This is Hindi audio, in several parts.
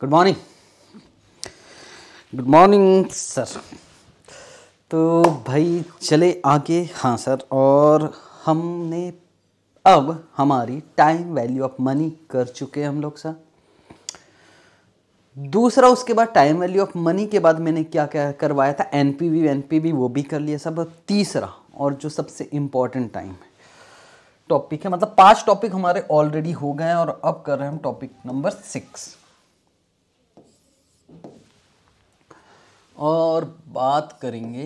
Good morning good morning sir तो भाई चले आगे हाँ सर और हमने अब हमारी टाइम वैल्यू ऑफ मनी कर चुके हैं हम लोग सर दूसरा उसके बाद टाइम वैल्यू ऑफ मनी के बाद मैंने क्या क्या करवाया था N P V N P V वो भी कर लिया सब तीसरा और जो सबसे इम्पॉर्टेंट टाइम है टॉपिक है मतलब पांच टॉपिक हमारे ऑलरेडी हो गए हैं और अब कर रहे हैं हम टॉपिक नंबर सिक्स और बात करेंगे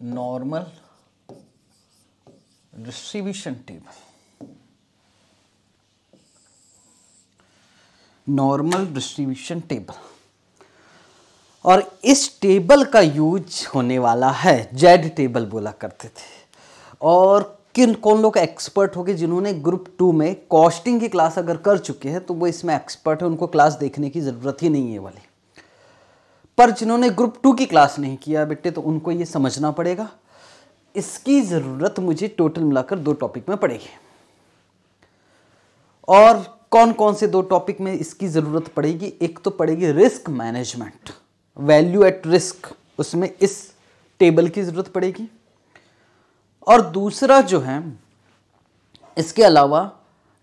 normal distribution table normal distribution table और इस टेबल का यूज होने वाला है जेड टेबल बोला करते थे और किन कौन लोग एक्सपर्ट हो गए जिन्होंने ग्रुप टू में कॉस्टिंग की क्लास अगर कर चुके हैं तो वो इसमें एक्सपर्ट है उनको क्लास देखने की ज़रूरत ही नहीं है वाली पर जिन्होंने ग्रुप टू की क्लास नहीं किया बेटे तो उनको ये समझना पड़ेगा इसकी ज़रूरत मुझे टोटल मिलाकर दो टॉपिक में पड़ेगी और कौन कौन से दो टॉपिक में इसकी ज़रूरत पड़ेगी एक तो पड़ेगी risk management value at risk उसमें इस टेबल की ज़रूरत पड़ेगी और दूसरा जो है इसके अलावा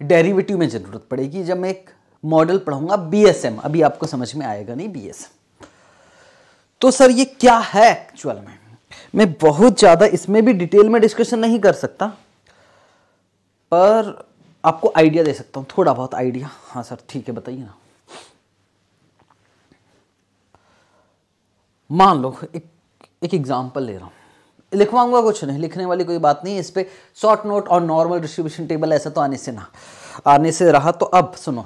डेरिवेटिव में ज़रूरत पड़ेगी जब मैं एक मॉडल पढ़ूंगा बीएसएम अभी आपको समझ में आएगा नहीं बीएसएम तो सर ये क्या है एक्चुअल में मैं बहुत ज़्यादा इसमें भी डिटेल में डिस्कशन नहीं कर सकता पर आपको आइडिया दे सकता हूँ थोड़ा बहुत आइडिया हाँ सर ठीक है बताइए ना मान लो एक एक एग्जाम्पल ले रहा हूँ लिखवाऊंगा कुछ नहीं लिखने वाली कोई बात नहीं इस पर शॉर्ट नोट और नॉर्मल डिस्ट्रीब्यूशन टेबल ऐसा तो आने से ना आने से रहा तो अब सुनो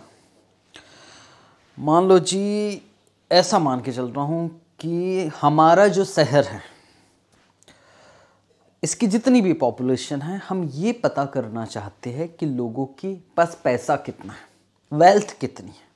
मान लो जी ऐसा मान के चल रहा हूँ कि हमारा जो शहर है इसकी जितनी भी पॉपुलेशन है हम ये पता करना चाहते हैं कि लोगों के पास पैसा कितना है वेल्थ कितनी है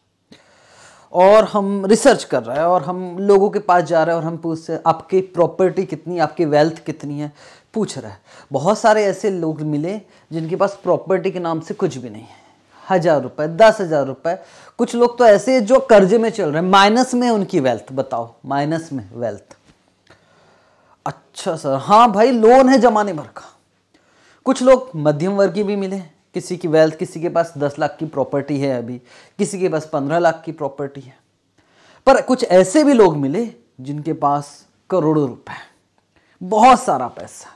और हम रिसर्च कर रहे हैं और हम लोगों के पास जा रहे हैं और हम पूछते हैं आपकी प्रॉपर्टी कितनी आपकी वेल्थ कितनी है पूछ रहे हैं बहुत सारे ऐसे लोग मिले जिनके पास प्रॉपर्टी के नाम से कुछ भी नहीं है हज़ार रुपये दस हज़ार रुपये कुछ लोग तो ऐसे जो कर्जे में चल रहे हैं माइनस में उनकी वेल्थ बताओ माइनस में वेल्थ अच्छा सर हाँ भाई लोन है जमाने भर का कुछ लोग मध्यम वर्गीय भी मिले किसी की वेल्थ किसी के पास दस लाख की प्रॉपर्टी है अभी किसी के पास पंद्रह लाख की प्रॉपर्टी है पर कुछ ऐसे भी लोग मिले जिनके पास करोड़ों रुपए बहुत सारा पैसा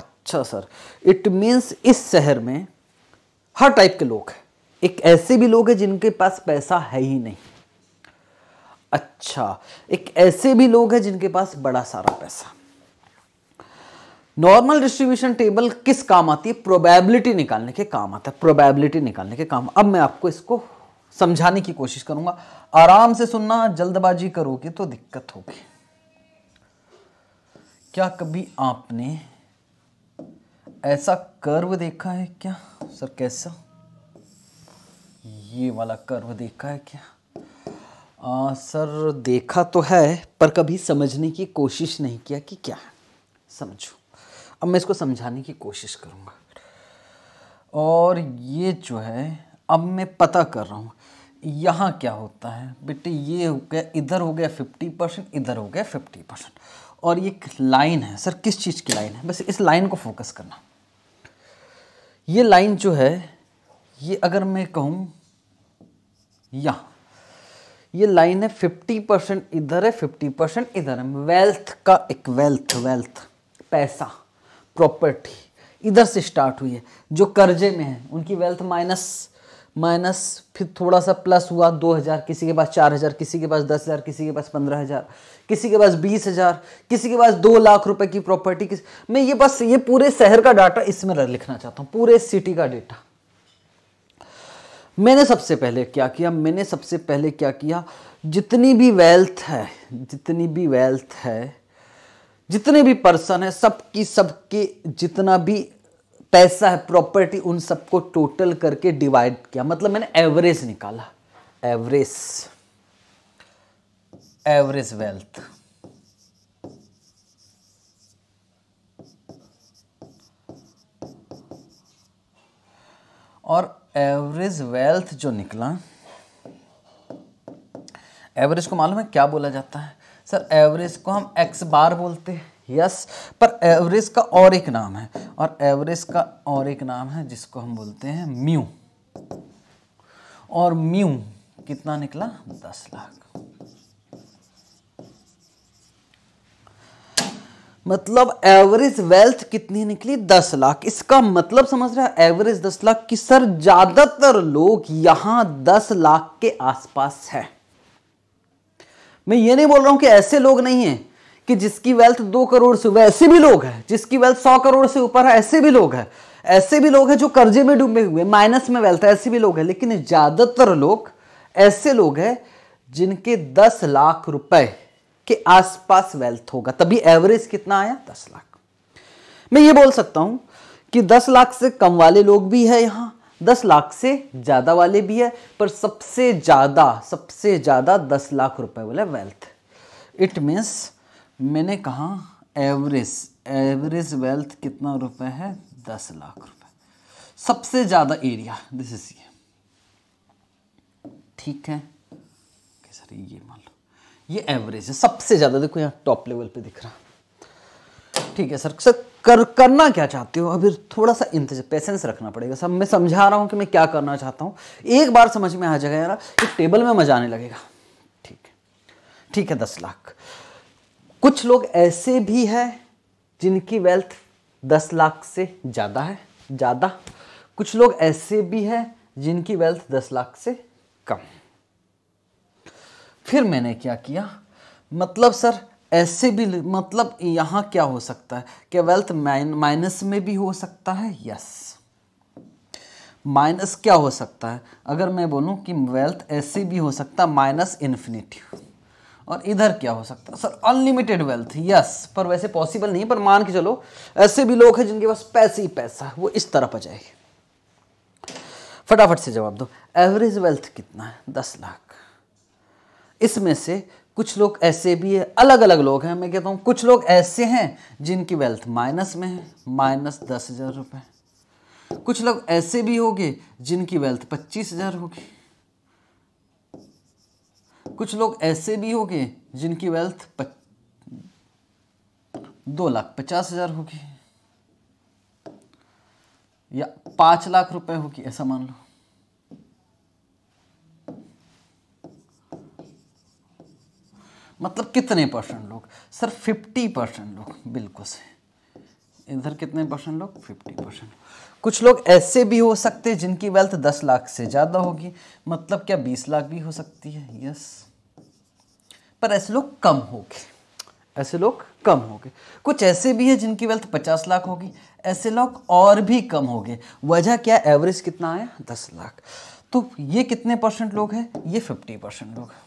अच्छा सर इट मीन्स इस शहर में हर टाइप के लोग हैं एक ऐसे भी लोग हैं जिनके पास पैसा है ही नहीं अच्छा एक ऐसे भी लोग हैं जिनके पास बड़ा सारा पैसा नॉर्मल डिस्ट्रीब्यूशन टेबल किस काम आती है प्रोबेबिलिटी निकालने के काम आता है प्रोबेबिलिटी निकालने के काम अब मैं आपको इसको समझाने की कोशिश करूंगा आराम से सुनना जल्दबाजी करोगे तो दिक्कत होगी क्या कभी आपने ऐसा कर्व देखा है क्या सर कैसा ये वाला कर्व देखा है क्या आ, सर देखा तो है पर कभी समझने की कोशिश नहीं किया कि क्या है समझू अब मैं इसको समझाने की कोशिश करूँगा और ये जो है अब मैं पता कर रहा हूँ यहाँ क्या होता है बेटे ये हो गया इधर हो गया फिफ्टी परसेंट इधर हो गया फिफ्टी परसेंट और ये लाइन है सर किस चीज़ की लाइन है बस इस लाइन को फोकस करना ये लाइन जो है ये अगर मैं कहूँ यहाँ ये लाइन है फिफ्टी परसेंट इधर है फिफ्टी परसेंट इधर है वेल्थ का एक वेल्थ वेल्थ पैसा प्रॉपर्टी इधर से स्टार्ट हुई है जो कर्जे में है उनकी वेल्थ माइनस माइनस फिर थोड़ा सा प्लस हुआ दो हज़ार किसी के पास चार हज़ार किसी के पास दस हज़ार किसी के पास पंद्रह हज़ार किसी के पास बीस हज़ार किसी के पास दो लाख रुपए की प्रॉपर्टी किस मैं ये बस ये पूरे शहर का डाटा इसमें लिखना चाहता हूँ पूरे सिटी का डाटा मैंने सबसे पहले क्या किया मैंने सबसे पहले क्या किया जितनी भी वेल्थ है जितनी भी वेल्थ है जितने भी पर्सन है सबकी सबके जितना भी पैसा है प्रॉपर्टी उन सबको टोटल करके डिवाइड किया मतलब मैंने एवरेज निकाला एवरेज एवरेज वेल्थ और एवरेज वेल्थ जो निकला एवरेज को मालूम है क्या बोला जाता है सर एवरेज को हम एक्स बार बोलते हैं यस पर एवरेज का और एक नाम है और एवरेज का और एक नाम है जिसको हम बोलते हैं म्यू और म्यू कितना निकला दस लाख मतलब एवरेज वेल्थ कितनी निकली दस लाख इसका मतलब समझ रहे हैं एवरेज दस लाख कि सर ज्यादातर लोग यहां दस लाख के आसपास है मैं ये नहीं बोल रहा हूं कि ऐसे लोग नहीं है कि जिसकी वेल्थ दो करोड़ से वैसे भी लोग हैं जिसकी वेल्थ सौ करोड़ से ऊपर है ऐसे भी लोग हैं ऐसे भी लोग हैं जो कर्जे में डूबे हुए माइनस में वेल्थ है ऐसे भी लोग हैं लेकिन ज़्यादातर लोग ऐसे लोग हैं जिनके दस लाख रुपए के आसपास वेल्थ होगा तभी एवरेज कितना आया दस लाख मैं ये बोल सकता हूं कि दस लाख से कम वाले लोग भी है यहां दस लाख से ज़्यादा वाले भी है पर सबसे ज़्यादा सबसे ज़्यादा दस लाख रुपए वाले वेल्थ इट मीन्स मैंने कहा एवरेज एवरेज वेल्थ कितना रुपए है दस लाख रुपए सबसे ज़्यादा एरिया दिस इज ये ठीक है सर ये मान लो ये एवरेज है सबसे ज़्यादा देखो यहाँ टॉप लेवल पे दिख रहा ठीक है सर सर कर करना क्या चाहते हो अभी थोड़ा सा इंतजार पेशेंस रखना पड़ेगा सर मैं समझा रहा हूँ कि मैं क्या करना चाहता हूँ एक बार समझ में आ जाएगा यार एक टेबल में मजा आने लगेगा ठीक है ठीक है दस लाख कुछ लोग ऐसे भी हैं जिनकी वेल्थ दस लाख से ज़्यादा है ज़्यादा कुछ लोग ऐसे भी हैं जिनकी वेल्थ दस लाख से कम फिर मैंने क्या किया मतलब सर ऐसे भी मतलब यहां क्या हो सकता है क्या वेल्थ माइनस में भी हो सकता है यस माइनस क्या हो सकता है अगर मैं बोलूं कि वेल्थ ऐसे भी हो सकता है माइनस इन्फिनिटी और इधर क्या हो सकता है सर अनलिमिटेड वेल्थ यस पर वैसे पॉसिबल नहीं पर मान के चलो ऐसे भी लोग हैं जिनके पास पैसे ही पैसा वो इस तरह आ जाएगी फटाफट से जवाब दो एवरेज वेल्थ कितना है दस लाख इसमें से कुछ लोग ऐसे भी है अलग अलग लोग हैं मैं कहता हूँ कुछ लोग ऐसे हैं जिनकी वेल्थ माइनस में है माइनस दस हज़ार रुपये कुछ लोग ऐसे भी होंगे जिनकी वेल्थ पच्चीस हज़ार होगी कुछ लोग ऐसे भी होंगे जिनकी वेल्थ प... दो लाख पचास हज़ार होगी या पांच लाख रुपए होगी ऐसा मान लो मतलब कितने परसेंट लोग सर फिफ्टी परसेंट लोग बिल्कुल से इधर कितने परसेंट लोग फिफ्टी परसेंट कुछ लोग ऐसे भी हो सकते हैं जिनकी वेल्थ दस लाख से ज़्यादा होगी मतलब क्या बीस लाख भी हो सकती है यस पर ऐसे लोग कम हो गए ऐसे लोग कम हो गए कुछ ऐसे भी हैं जिनकी वेल्थ पचास लाख होगी ऐसे लोग और भी कम हो गए वजह क्या एवरेज कितना आया दस लाख तो ये कितने परसेंट लोग हैं ये फिफ्टी परसेंट लोग हैं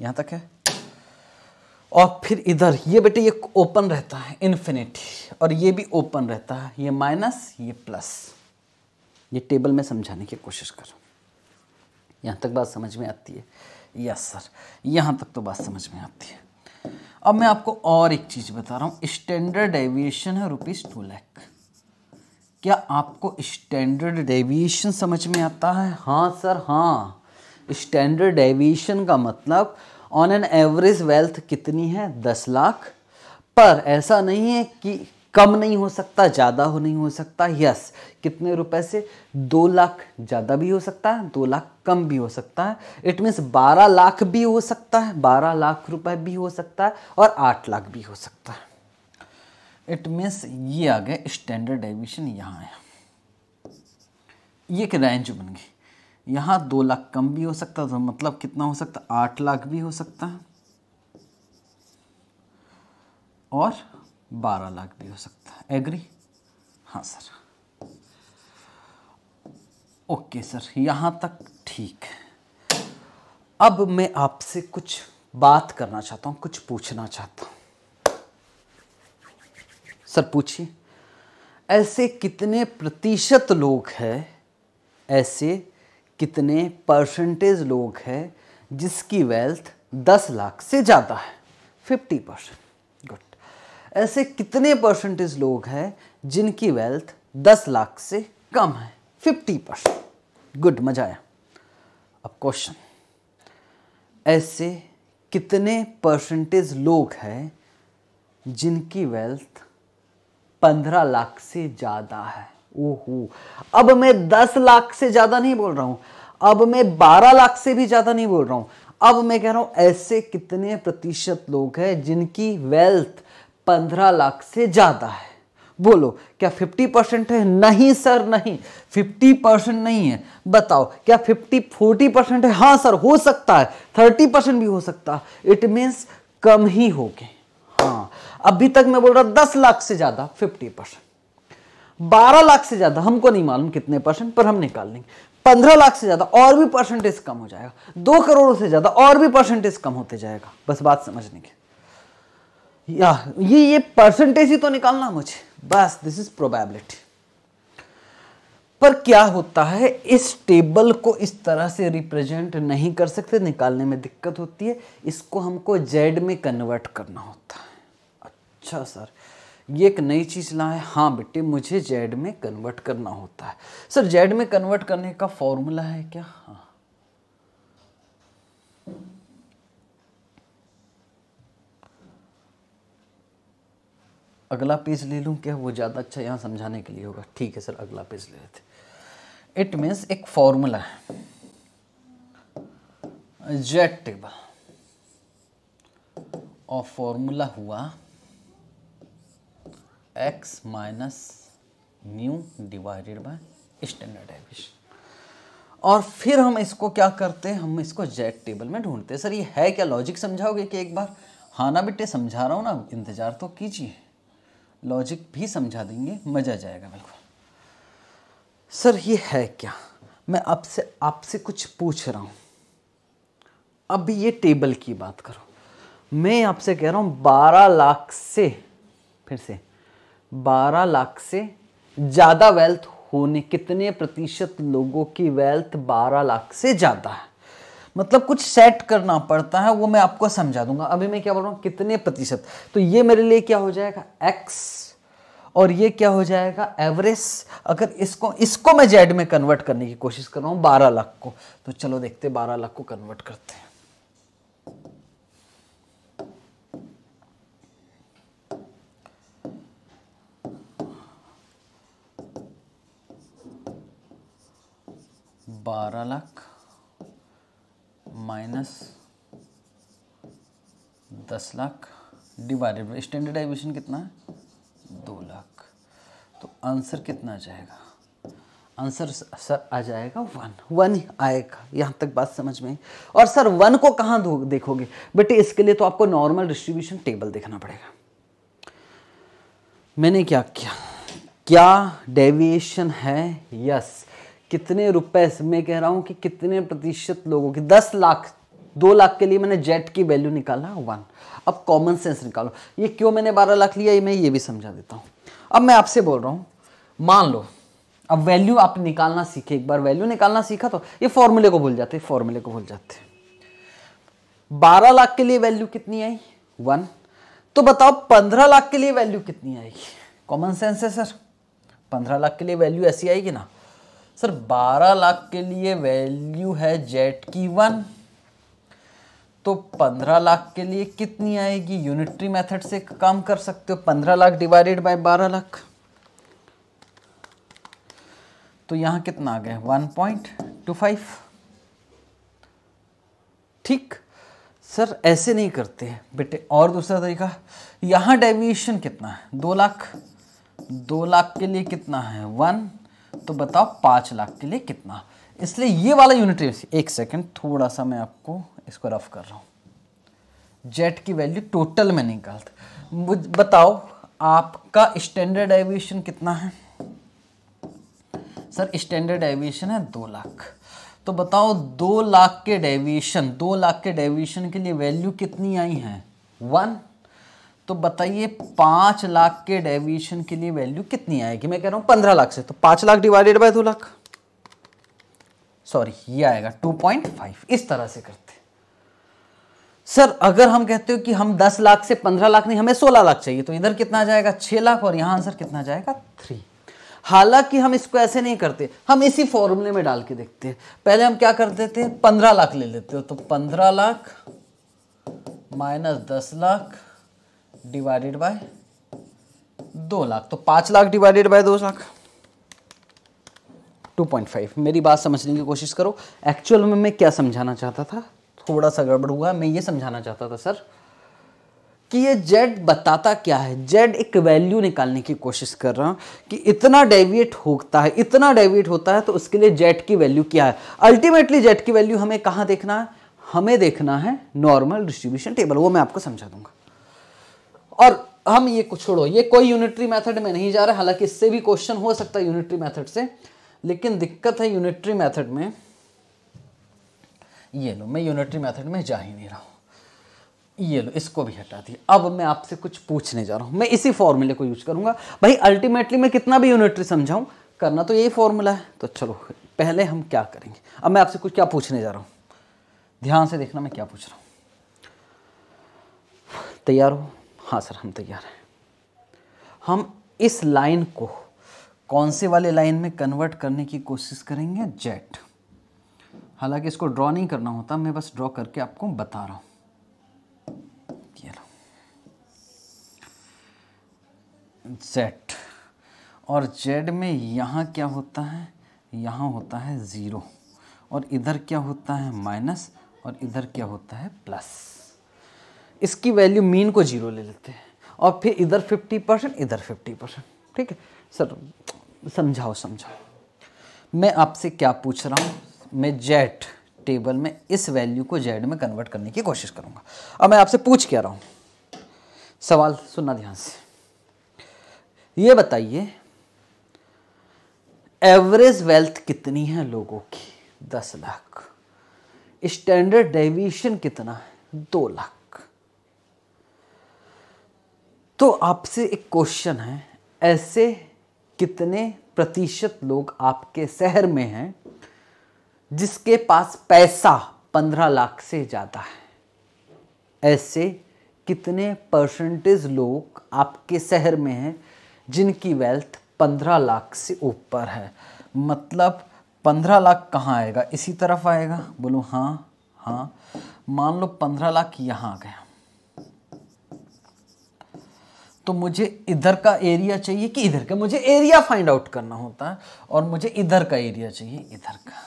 यहाँ तक है और फिर इधर ये बेटे ये ओपन रहता है इन्फिनिटी और ये भी ओपन रहता है ये माइनस ये प्लस ये टेबल में समझाने की कोशिश करो यहाँ तक बात समझ में आती है यस सर यहाँ तक तो बात समझ में आती है अब मैं आपको और एक चीज़ बता रहा हूँ स्टैंडर्ड डेविएशन है रुपीज़ टू लैख क्या आपको स्टैंडर्ड डेविएशन समझ में आता है हाँ सर हाँ स्टैंडर्ड डेविएशन का मतलब ऑन एन एवरेज वेल्थ कितनी है दस लाख पर ऐसा नहीं है कि कम नहीं हो सकता ज़्यादा हो नहीं हो सकता यस कितने रुपए से दो लाख ज़्यादा भी हो सकता है दो लाख कम भी हो सकता है इट मीन्स बारह लाख भी हो सकता है बारह लाख रुपए भी हो सकता है और आठ लाख भी हो सकता है इट मीन्स ये आ गया स्टैंडर्ड डेविएशन यहाँ है ये एक रेंज बन गई यहाँ दो लाख कम भी हो सकता था तो मतलब कितना हो सकता आठ लाख भी हो सकता है और बारह लाख भी हो सकता है एग्री हाँ सर ओके सर यहाँ तक ठीक है अब मैं आपसे कुछ बात करना चाहता हूँ कुछ पूछना चाहता हूँ सर पूछिए ऐसे कितने प्रतिशत लोग हैं ऐसे कितने परसेंटेज लोग हैं जिसकी वेल्थ दस लाख से ज़्यादा है फिफ्टी परसेंट गुड ऐसे कितने परसेंटेज लोग हैं जिनकी वेल्थ दस लाख से कम है फिफ्टी परसेंट गुड मजा आया अब क्वेश्चन ऐसे कितने परसेंटेज लोग हैं जिनकी वेल्थ पंद्रह लाख से ज़्यादा है ओहो अब मैं दस लाख से ज्यादा नहीं बोल रहा हूं अब मैं बारह लाख से भी ज्यादा नहीं बोल रहा हूं अब मैं कह रहा हूं ऐसे कितने प्रतिशत लोग हैं जिनकी वेल्थ पंद्रह लाख से ज्यादा है बोलो क्या फिफ्टी परसेंट है नहीं सर नहीं फिफ्टी परसेंट नहीं है बताओ क्या फिफ्टी फोर्टी परसेंट है हाँ सर हो सकता है थर्टी परसेंट भी हो सकता है इट मीन्स कम ही हो गए हाँ अभी तक मैं बोल रहा दस लाख से ज़्यादा फिफ्टी परसेंट 12 लाख से ज़्यादा हमको नहीं मालूम कितने परसेंट पर हम निकाल लेंगे पंद्रह लाख से ज़्यादा और भी परसेंटेज कम हो जाएगा दो करोड़ से ज़्यादा और भी परसेंटेज कम होते जाएगा बस बात समझने की या ये ये परसेंटेज ही तो निकालना मुझे बस दिस इज प्रोबेबिलिटी पर क्या होता है इस टेबल को इस तरह से रिप्रेजेंट नहीं कर सकते निकालने में दिक्कत होती है इसको हमको जेड में कन्वर्ट करना होता है अच्छा सर ये एक नई चीज़ लाए हाँ बेटे मुझे जेड में कन्वर्ट करना होता है सर जेड में कन्वर्ट करने का फॉर्मूला है क्या हाँ अगला पेज ले लूँ क्या वो ज़्यादा अच्छा यहाँ समझाने के लिए होगा ठीक है सर अगला पेज ले लेते इट मीन्स एक फॉर्मूला है जेड टेबल और फॉर्मूला हुआ X minus mu divided by standard deviation और फिर हम इसको क्या करते हैं हम इसको जेड टेबल में ढूंढते हैं सर ये है क्या लॉजिक समझाओगे कि एक बार हाँ ना बेटे समझा रहा हूँ ना इंतज़ार तो कीजिए लॉजिक भी समझा देंगे मज़ा जाएगा बिल्कुल सर ये है क्या मैं आपसे आपसे कुछ पूछ रहा हूँ अभी ये टेबल की बात करो मैं आपसे कह रहा हूँ बारह लाख से फिर से 12 लाख से ज़्यादा वेल्थ होने कितने प्रतिशत लोगों की वेल्थ 12 लाख से ज़्यादा है मतलब कुछ सेट करना पड़ता है वो मैं आपको समझा दूंगा अभी मैं क्या बोल रहा हूँ कितने प्रतिशत तो ये मेरे लिए क्या हो जाएगा एक्स और ये क्या हो जाएगा एवरेज अगर इसको इसको मैं जेड में कन्वर्ट करने की कोशिश कर रहा हूँ बारह लाख को तो चलो देखते बारह लाख को कन्वर्ट करते हैं बारह लाख माइनस दस lakh divided by standard deviation कितना है दो लाख तो आंसर कितना आ जाएगा आंसर सर आ जाएगा वन वन आएगा यहाँ तक बात समझ में और सर वन को कहाँ देखोगे बेटे इसके लिए तो आपको नॉर्मल डिस्ट्रीब्यूशन टेबल देखना पड़ेगा मैंने क्या किया क्या डेविएशन है यस yes. कितने रुपए मैं कह रहा हूँ कि कितने प्रतिशत लोगों की दस लाख दो लाख के लिए मैंने जेट की वैल्यू निकाला वन अब कॉमन सेंस निकालो ये क्यों मैंने बारह लाख लिया ये मैं ये भी समझा देता हूँ अब मैं आपसे बोल रहा हूँ मान लो अब वैल्यू आप निकालना सीखे एक बार वैल्यू निकालना सीखा तो ये फॉर्मूले को भूल जाते फॉर्मूले को भूल जाते बारह लाख के लिए वैल्यू कितनी आई वन तो बताओ पंद्रह लाख के लिए वैल्यू कितनी आएगी कॉमन सेंस है सर पंद्रह लाख के लिए वैल्यू ऐसी आएगी ना सर 12 लाख के लिए वैल्यू है जेट की वन तो 15 लाख के लिए कितनी आएगी यूनिटरी मेथड से काम कर सकते हो 15 लाख डिवाइडेड बाय 12 लाख तो यहां कितना आ गया वन पॉइंट टू फाइव ठीक सर ऐसे नहीं करते हैं बेटे और दूसरा तरीका यहां डेविएशन कितना है दो लाख दो लाख के लिए कितना है वन तो बताओ पाँच लाख के लिए कितना इसलिए ये वाला यूनिट रेशियो एक सेकेंड थोड़ा सा मैं आपको इसको रफ कर रहा हूँ जेट की वैल्यू टोटल में निकालते बताओ आपका स्टैंडर्ड एविएशन कितना है सर स्टैंडर्ड एविएशन है दो लाख तो बताओ दो लाख के डेविएशन दो लाख के डेविएशन के लिए वैल्यू कितनी आई है वन तो बताइए पांच लाख के डेविएशन के लिए वैल्यू कितनी आएगी मैं कह रहा हूं पंद्रह लाख से तो पांच लाख डिवाइडेड बाय दो लाख सॉरी ये आएगा टू पॉइंट फाइव इस तरह से करते सर अगर हम कहते हो कि हम दस लाख से पंद्रह लाख नहीं हमें सोलह लाख चाहिए तो इधर कितना जाएगा छह लाख और यहां आंसर कितना जाएगा थ्री हालांकि हम इसको ऐसे नहीं करते हम इसी फॉर्मूले में डाल के देखते हैं पहले हम क्या करते थे पंद्रह लाख ले लेते हो तो पंद्रह लाख माइनस दस लाख डिवाइडेड बाय दो लाख तो पाँच लाख डिवाइडेड बाय दो लाख टू पॉइंट फाइव मेरी बात समझने की कोशिश करो एक्चुअल में मैं क्या समझाना चाहता था थोड़ा सा गड़बड़ हुआ मैं ये समझाना चाहता था सर कि ये जेड बताता क्या है जेड एक वैल्यू निकालने की कोशिश कर रहा हूँ कि इतना डेविएट होता है इतना डेविएट होता है तो उसके लिए जेड की वैल्यू क्या है अल्टीमेटली जेड की वैल्यू हमें कहाँ देखना है हमें देखना है नॉर्मल डिस्ट्रीब्यूशन टेबल वो मैं आपको समझा दूंगा और हम ये कुछ छोड़ो ये कोई यूनिटरी मेथड में नहीं जा रहा हालांकि इससे भी क्वेश्चन हो सकता है यूनिटरी मेथड से लेकिन दिक्कत है यूनिटरी मेथड में ये लो मैं यूनिटरी मेथड में जा ही नहीं रहा हूँ ये लो इसको भी हटा दिया अब मैं आपसे कुछ पूछने जा रहा हूँ मैं इसी फॉर्मूले को यूज करूंगा भाई अल्टीमेटली मैं कितना भी यूनिटरी समझाऊँ करना तो यही फॉर्मूला है तो चलो पहले हम क्या करेंगे अब मैं आपसे कुछ क्या पूछने जा रहा हूँ ध्यान से देखना मैं क्या पूछ रहा हूँ तैयार हो हाँ सर हम तैयार हैं हम इस लाइन को कौन से वाले लाइन में कन्वर्ट करने की कोशिश करेंगे जेट हालांकि इसको ड्रॉ नहीं करना होता मैं बस ड्रॉ करके आपको बता रहा हूँ जेड जेट और जेड में यहाँ क्या होता है यहाँ होता है ज़ीरो और इधर क्या होता है माइनस और इधर क्या होता है प्लस इसकी वैल्यू मीन को जीरो ले लेते हैं और फिर इधर फिफ्टी परसेंट इधर फिफ्टी परसेंट ठीक है सर समझाओ समझाओ मैं आपसे क्या पूछ रहा हूँ मैं जेट टेबल में इस वैल्यू को जेड में कन्वर्ट करने की कोशिश करूँगा अब मैं आपसे पूछ क्या रहा हूँ सवाल सुनना ध्यान से ये बताइए एवरेज वेल्थ कितनी है लोगों की दस लाख स्टैंडर्ड डेविएशन कितना है दो लाख तो आपसे एक क्वेश्चन है ऐसे कितने प्रतिशत लोग आपके शहर में हैं जिसके पास पैसा पंद्रह लाख से ज़्यादा है ऐसे कितने परसेंटेज लोग आपके शहर में हैं जिनकी वेल्थ पंद्रह लाख से ऊपर है मतलब पंद्रह लाख कहाँ आएगा इसी तरफ आएगा बोलो हाँ हाँ मान लो पंद्रह लाख यहाँ गया तो मुझे इधर का एरिया चाहिए कि इधर का मुझे एरिया फाइंड आउट करना होता है और मुझे इधर का एरिया चाहिए इधर का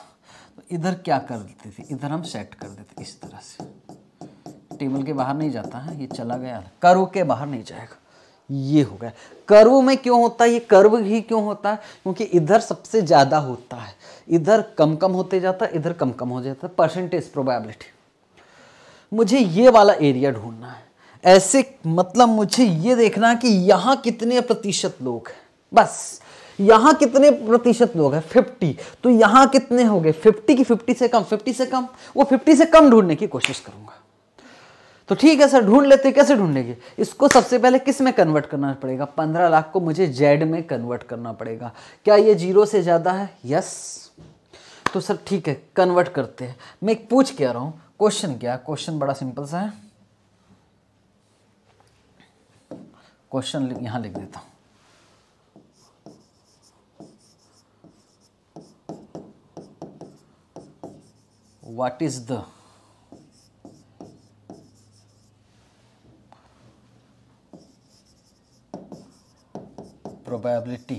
तो इधर क्या कर देते थे इधर हम सेट कर देते इस तरह से टेबल के बाहर नहीं जाता है ये चला गया कर्व के बाहर नहीं जाएगा ये हो गया कर्व में क्यों होता है ये कर्व ही क्यों होता है क्योंकि इधर सबसे ज़्यादा होता है इधर कम कम होते जाता है इधर कम कम हो जाता है परसेंटेज प्रोबेबिलिटी मुझे ये वाला एरिया ढूंढना है ऐसे मतलब मुझे ये देखना कि यहाँ कितने प्रतिशत लोग हैं बस यहाँ कितने प्रतिशत लोग हैं फिफ्टी तो यहाँ कितने हो गए फिफ्टी की फिफ्टी से कम फिफ्टी से कम वो फिफ्टी से कम ढूंढने की कोशिश करूंगा तो ठीक है सर ढूंढ लेते कैसे ढूंढेंगे इसको सबसे पहले किस में कन्वर्ट करना पड़ेगा पंद्रह लाख को मुझे जेड में कन्वर्ट करना पड़ेगा क्या ये जीरो से ज़्यादा है यस तो सर ठीक है कन्वर्ट करते हैं मैं एक पूछ क्या रहा हूँ क्वेश्चन क्या क्वेश्चन बड़ा सिंपल सा है क्वेश्चन यहाँ लिख देता हूँ what is the probability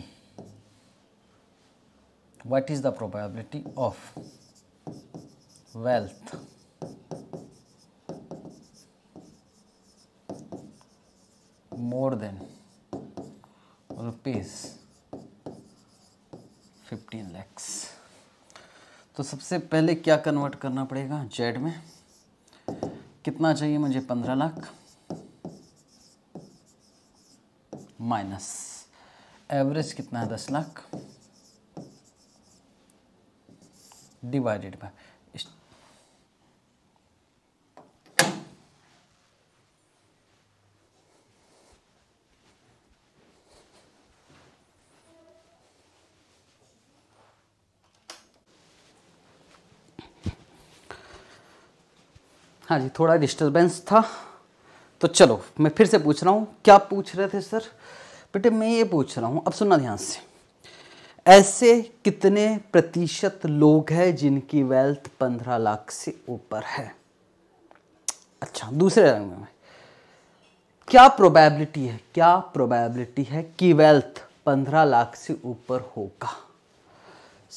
what is the probability of wealth more than rupees fifteen lakhs तो सबसे पहले क्या कन्वर्ट करना पड़ेगा जेड में कितना चाहिए मुझे पंद्रह लाख माइनस एवरेज कितना है दस लाख डिवाइडेड बाय हाँ जी थोड़ा डिस्टर्बेंस था तो चलो मैं फिर से पूछ रहा हूँ क्या पूछ रहे थे सर बेटे मैं ये पूछ रहा हूँ अब सुनना ध्यान से ऐसे कितने प्रतिशत लोग हैं जिनकी वेल्थ पंद्रह लाख से ऊपर है अच्छा दूसरे रंग में क्या प्रोबेबिलिटी है क्या प्रोबेबिलिटी है कि वेल्थ पंद्रह लाख से ऊपर होगा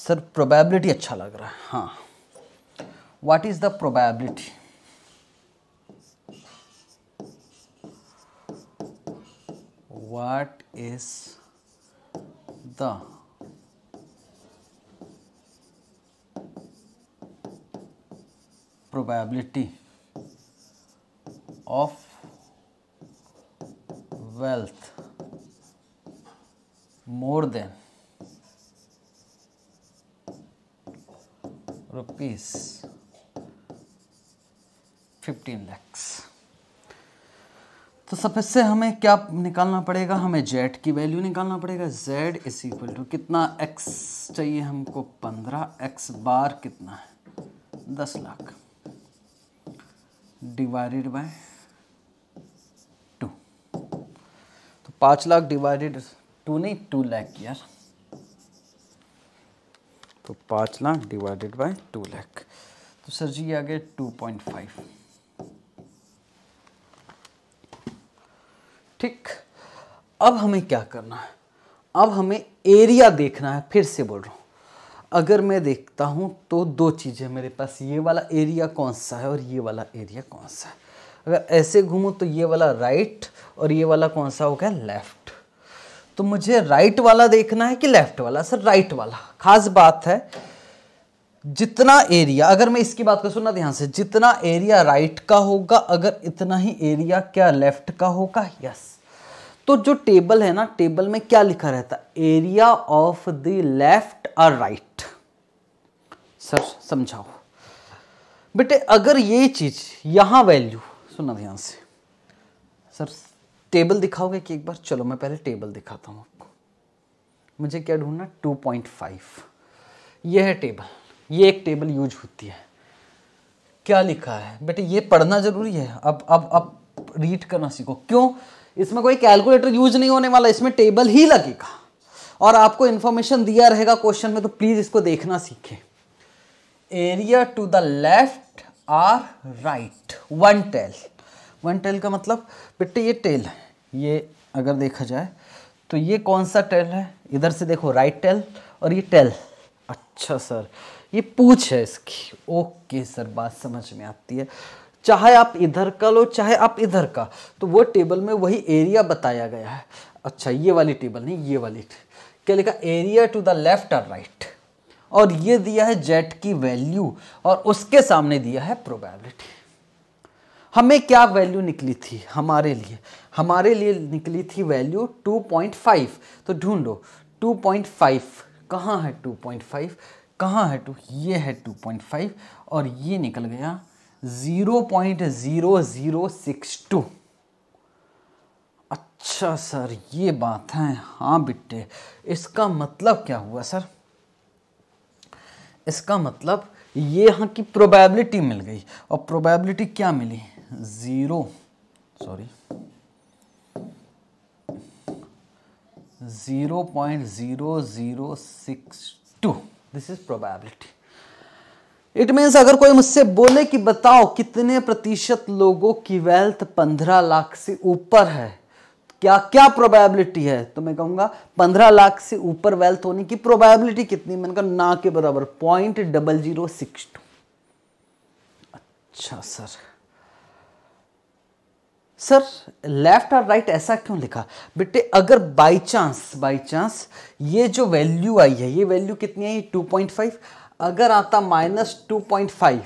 सर प्रोबेबिलिटी अच्छा लग रहा है हाँ what is the probability what is the probability of wealth more than rupees 15 lakhs तो सबसे हमें क्या निकालना पड़ेगा हमें जेड की वैल्यू निकालना पड़ेगा जेड इज इक्वल टू कितना एक्स चाहिए हमको पंद्रह एक्स बार कितना है दस लाख डिवाइडेड बाय टू तो पांच लाख डिवाइडेड टू नहीं टू लाख यार तो पांच lakh divided by two lakh तो सर जी आ गए टू पॉइंट फाइव ठीक अब हमें क्या करना है अब हमें एरिया देखना है फिर से बोल रहा हूँ अगर मैं देखता हूँ तो दो चीज़ें मेरे पास ये वाला एरिया कौन सा है और ये वाला एरिया कौन सा है अगर ऐसे घूमूँ तो ये वाला राइट और ये वाला कौन सा हो गया लेफ्ट तो मुझे राइट वाला देखना है कि लेफ्ट वाला सर राइट वाला खास बात है जितना एरिया अगर मैं इसकी बात कर सुनना ध्यान तो से जितना एरिया राइट का होगा अगर इतना ही एरिया क्या लेफ्ट का होगा यस तो जो टेबल है ना टेबल में क्या लिखा रहता एरिया ऑफ द लेफ्ट और राइट सर समझाओ बेटे अगर ये चीज यहां वैल्यू सुना ध्यान से सर टेबल दिखाओगे कि एक बार चलो मैं पहले टेबल दिखाता हूं आपको मुझे क्या ढूंढना 2.5 ये है टेबल ये एक टेबल यूज होती है क्या लिखा है बेटे ये पढ़ना जरूरी है अब अब अब रीड करना सीखो क्यों इसमें कोई कैलकुलेटर यूज नहीं होने वाला इसमें टेबल ही लगेगा और आपको इन्फॉर्मेशन दिया रहेगा क्वेश्चन में तो प्लीज़ इसको देखना सीखें area to the left or right one tail one tail का मतलब बेटे ये टेल है ये अगर देखा जाए तो ये कौन सा टेल है इधर से देखो राइट टेल और ये टेल अच्छा सर ये पूछ है इसकी ओके सर बात समझ में आती है चाहे आप इधर का लो चाहे आप इधर का तो वो टेबल में वही एरिया बताया गया है अच्छा ये वाली टेबल नहीं ये वाली क्या लिखा एरिया टू द लेफ्ट और राइट और ये दिया है जेट की वैल्यू और उसके सामने दिया है प्रोबेबिलिटी हमें क्या वैल्यू निकली थी हमारे लिए हमारे लिए निकली थी वैल्यू 2.5 तो ढूंढो 2.5 कहाँ है 2.5 कहाँ है टू ये है 2.5 और ये निकल गया zero point zero zero six two अच्छा सर ये बात है हाँ बिट्टे इसका मतलब क्या हुआ सर इसका मतलब ये यहाँ की प्रोबेबिलिटी मिल गई और प्रोबेबिलिटी क्या मिली zero sorry zero point zero zero six two this is probability it means अगर कोई मुझसे बोले कि बताओ कितने प्रतिशत लोगों की वेल्थ पंद्रह लाख से ऊपर है क्या क्या प्रोबेबिलिटी है तो मैं कहूंगा पंद्रह लाख से ऊपर वेल्थ होने की प्रोबेबिलिटी कितनी मैंने कहा ना के बराबर point double zero six two अच्छा सर सर लेफ्ट और राइट ऐसा क्यों लिखा बेटे अगर बाई चांस बाई चांस ये जो वैल्यू आई है ये वैल्यू कितनी आई टू पॉइंट फाइव अगर आता minus two point five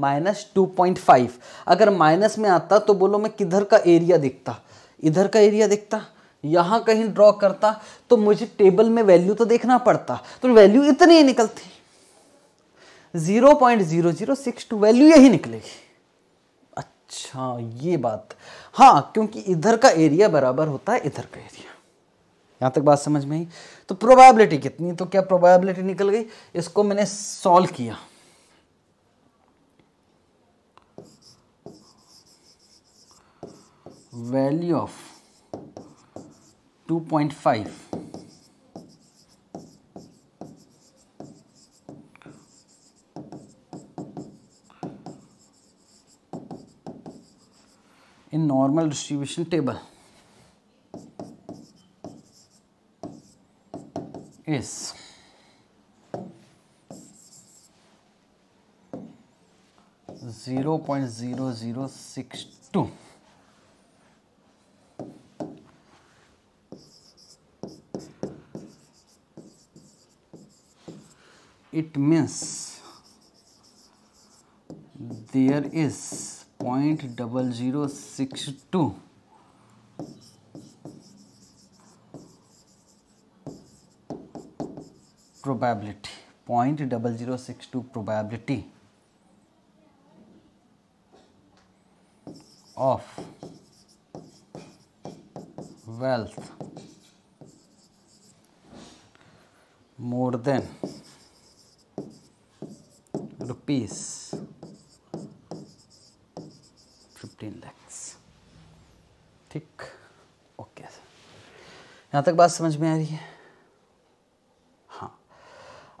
minus two point five अगर माइनस में आता तो बोलो मैं किधर का एरिया दिखता इधर का एरिया दिखता यहाँ कहीं ड्रॉ करता तो मुझे टेबल में वैल्यू तो देखना पड़ता तो वैल्यू इतनी ही निकलती zero point zero zero six two value यही निकलेगी अच्छा ये बात हाँ क्योंकि इधर का एरिया बराबर होता है इधर का एरिया यहाँ तक बात समझ में आई तो प्रोबेबिलिटी कितनी तो क्या प्रोबेबिलिटी निकल गई इसको मैंने सॉल्व किया value of 2.5 in normal distribution table is zero point zero zero six two. It means there is point double zero six two probability point double zero six two probability of wealth more than rupees fifteen lakhs ठीक ओके यहाँ तक बात समझ में आ रही है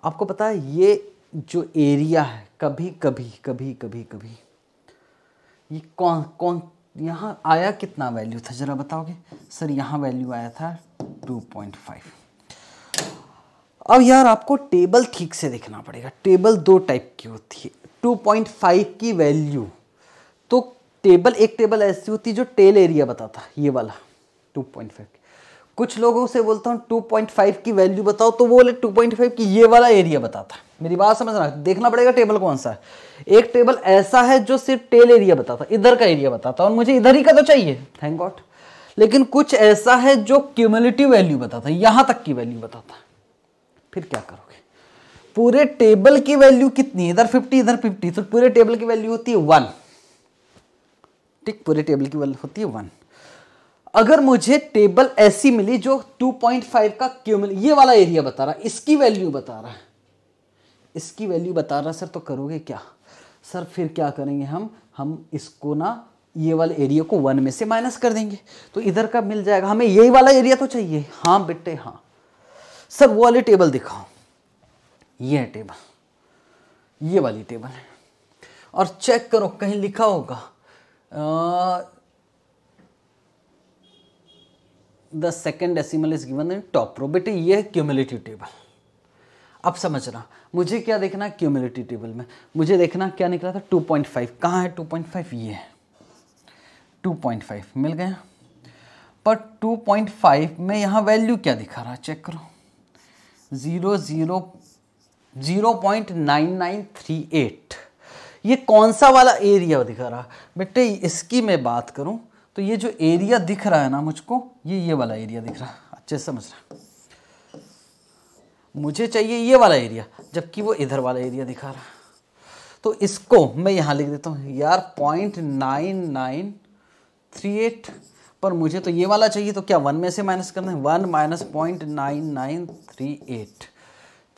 आपको पता है ये जो एरिया है कभी कभी कभी कभी कभी ये कौन कौन यहाँ आया कितना वैल्यू था ज़रा बताओगे सर यहाँ वैल्यू आया था 2.5 अब यार आपको टेबल ठीक से देखना पड़ेगा टेबल दो टाइप की होती है 2.5 की वैल्यू तो टेबल एक टेबल ऐसी होती है जो टेल एरिया बताता है ये वाला 2.5 कुछ लोगों से बोलता हूँ 2.5 की वैल्यू बताओ तो वो बोले 2.5 की ये वाला एरिया बताता है मेरी बात समझना देखना पड़ेगा टेबल कौन सा है एक टेबल ऐसा है जो सिर्फ टेल एरिया बताता इधर का एरिया बताता और मुझे इधर ही का तो चाहिए थैंक गॉड लेकिन कुछ ऐसा है जो क्यूमलिटी वैल्यू बताता है यहाँ तक की वैल्यू बताता है फिर क्या करोगे पूरे टेबल की वैल्यू कितनी इधर फिफ्टी इधर फिफ्टी तो पूरे टेबल की वैल्यू होती है वन ठीक पूरे टेबल की वैल्यू होती है वन अगर मुझे टेबल ऐसी मिली जो 2.5 का क्यों मिल ये वाला एरिया बता रहा इसकी वैल्यू बता रहा है इसकी वैल्यू बता रहा सर तो करोगे क्या सर फिर क्या करेंगे हम हम इसको ना ये वाले एरिया को वन में से माइनस कर देंगे तो इधर का मिल जाएगा हमें यही वाला एरिया तो चाहिए हाँ बेटे हाँ सर वो वाली टेबल दिखाओ ये है टेबल ये वाली टेबल है और चेक करो कहीं लिखा होगा आ, the second decimal is given in top row बेटे ये है क्यूमिलिटी टेबल अब समझना मुझे क्या देखना है टेबल में मुझे देखना क्या निकला था 2.5 कहाँ है 2.5 ये है 2.5 मिल गया पर 2.5 में यहाँ वैल्यू क्या दिखा रहा चेक करो zero zero zero point nine nine three eight ये कौन सा वाला एरिया दिखा रहा बेटे इसकी मैं बात करूँ तो ये जो एरिया दिख रहा है ना मुझको ये ये वाला एरिया दिख रहा है अच्छे से समझ रहा मुझे चाहिए ये वाला एरिया जबकि वो इधर वाला एरिया दिखा रहा तो इसको मैं यहाँ लिख देता हूँ यार point nine nine three eight पर मुझे तो ये वाला चाहिए तो क्या वन में से माइनस करना है one minus point nine nine three eight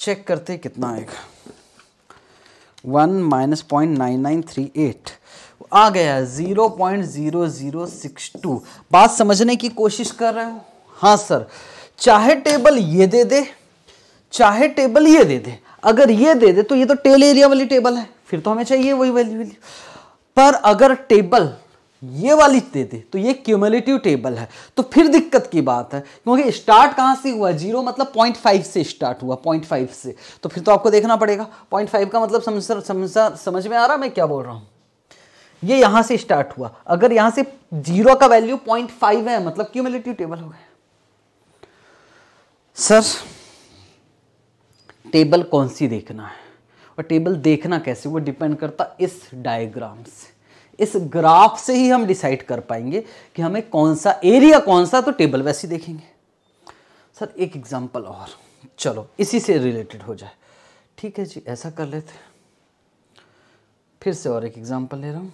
check करते कितना आएगा one minus point nine nine three eight आ गया zero point zero zero six two बात समझने की कोशिश कर रहे हो हाँ सर चाहे टेबल ये दे दे चाहे टेबल ये दे दे अगर ये दे दे तो ये तो टेल एरिया वाली टेबल है फिर तो हमें चाहिए वही वाली वैल्यू पर अगर टेबल ये वाली दे दे तो ये क्यूमुलेटिव टेबल है तो फिर दिक्कत की बात है क्योंकि स्टार्ट कहां से हुआ जीरो मतलब पॉइंट फाइव से स्टार्ट हुआ पॉइंट फाइव से तो फिर तो आपको देखना पड़ेगा पॉइंट फाइव का मतलब समझ समझ समझ में आ रहा है मैं क्या बोल रहा हूँ ये यहां से स्टार्ट हुआ अगर यहां से जीरो का वैल्यू पॉइंट फाइव है मतलब क्यूमुलेटिव टेबल हो गया सर टेबल कौन सी देखना है और टेबल देखना कैसे वो डिपेंड करता इस डायग्राम से इस ग्राफ से ही हम डिसाइड कर पाएंगे कि हमें कौन सा एरिया कौन सा तो टेबल वैसी देखेंगे सर एक एग्जांपल और चलो इसी से रिलेटेड हो जाए ठीक है जी ऐसा कर लेते हैं फिर से और एक एग्जांपल ले रहा हूं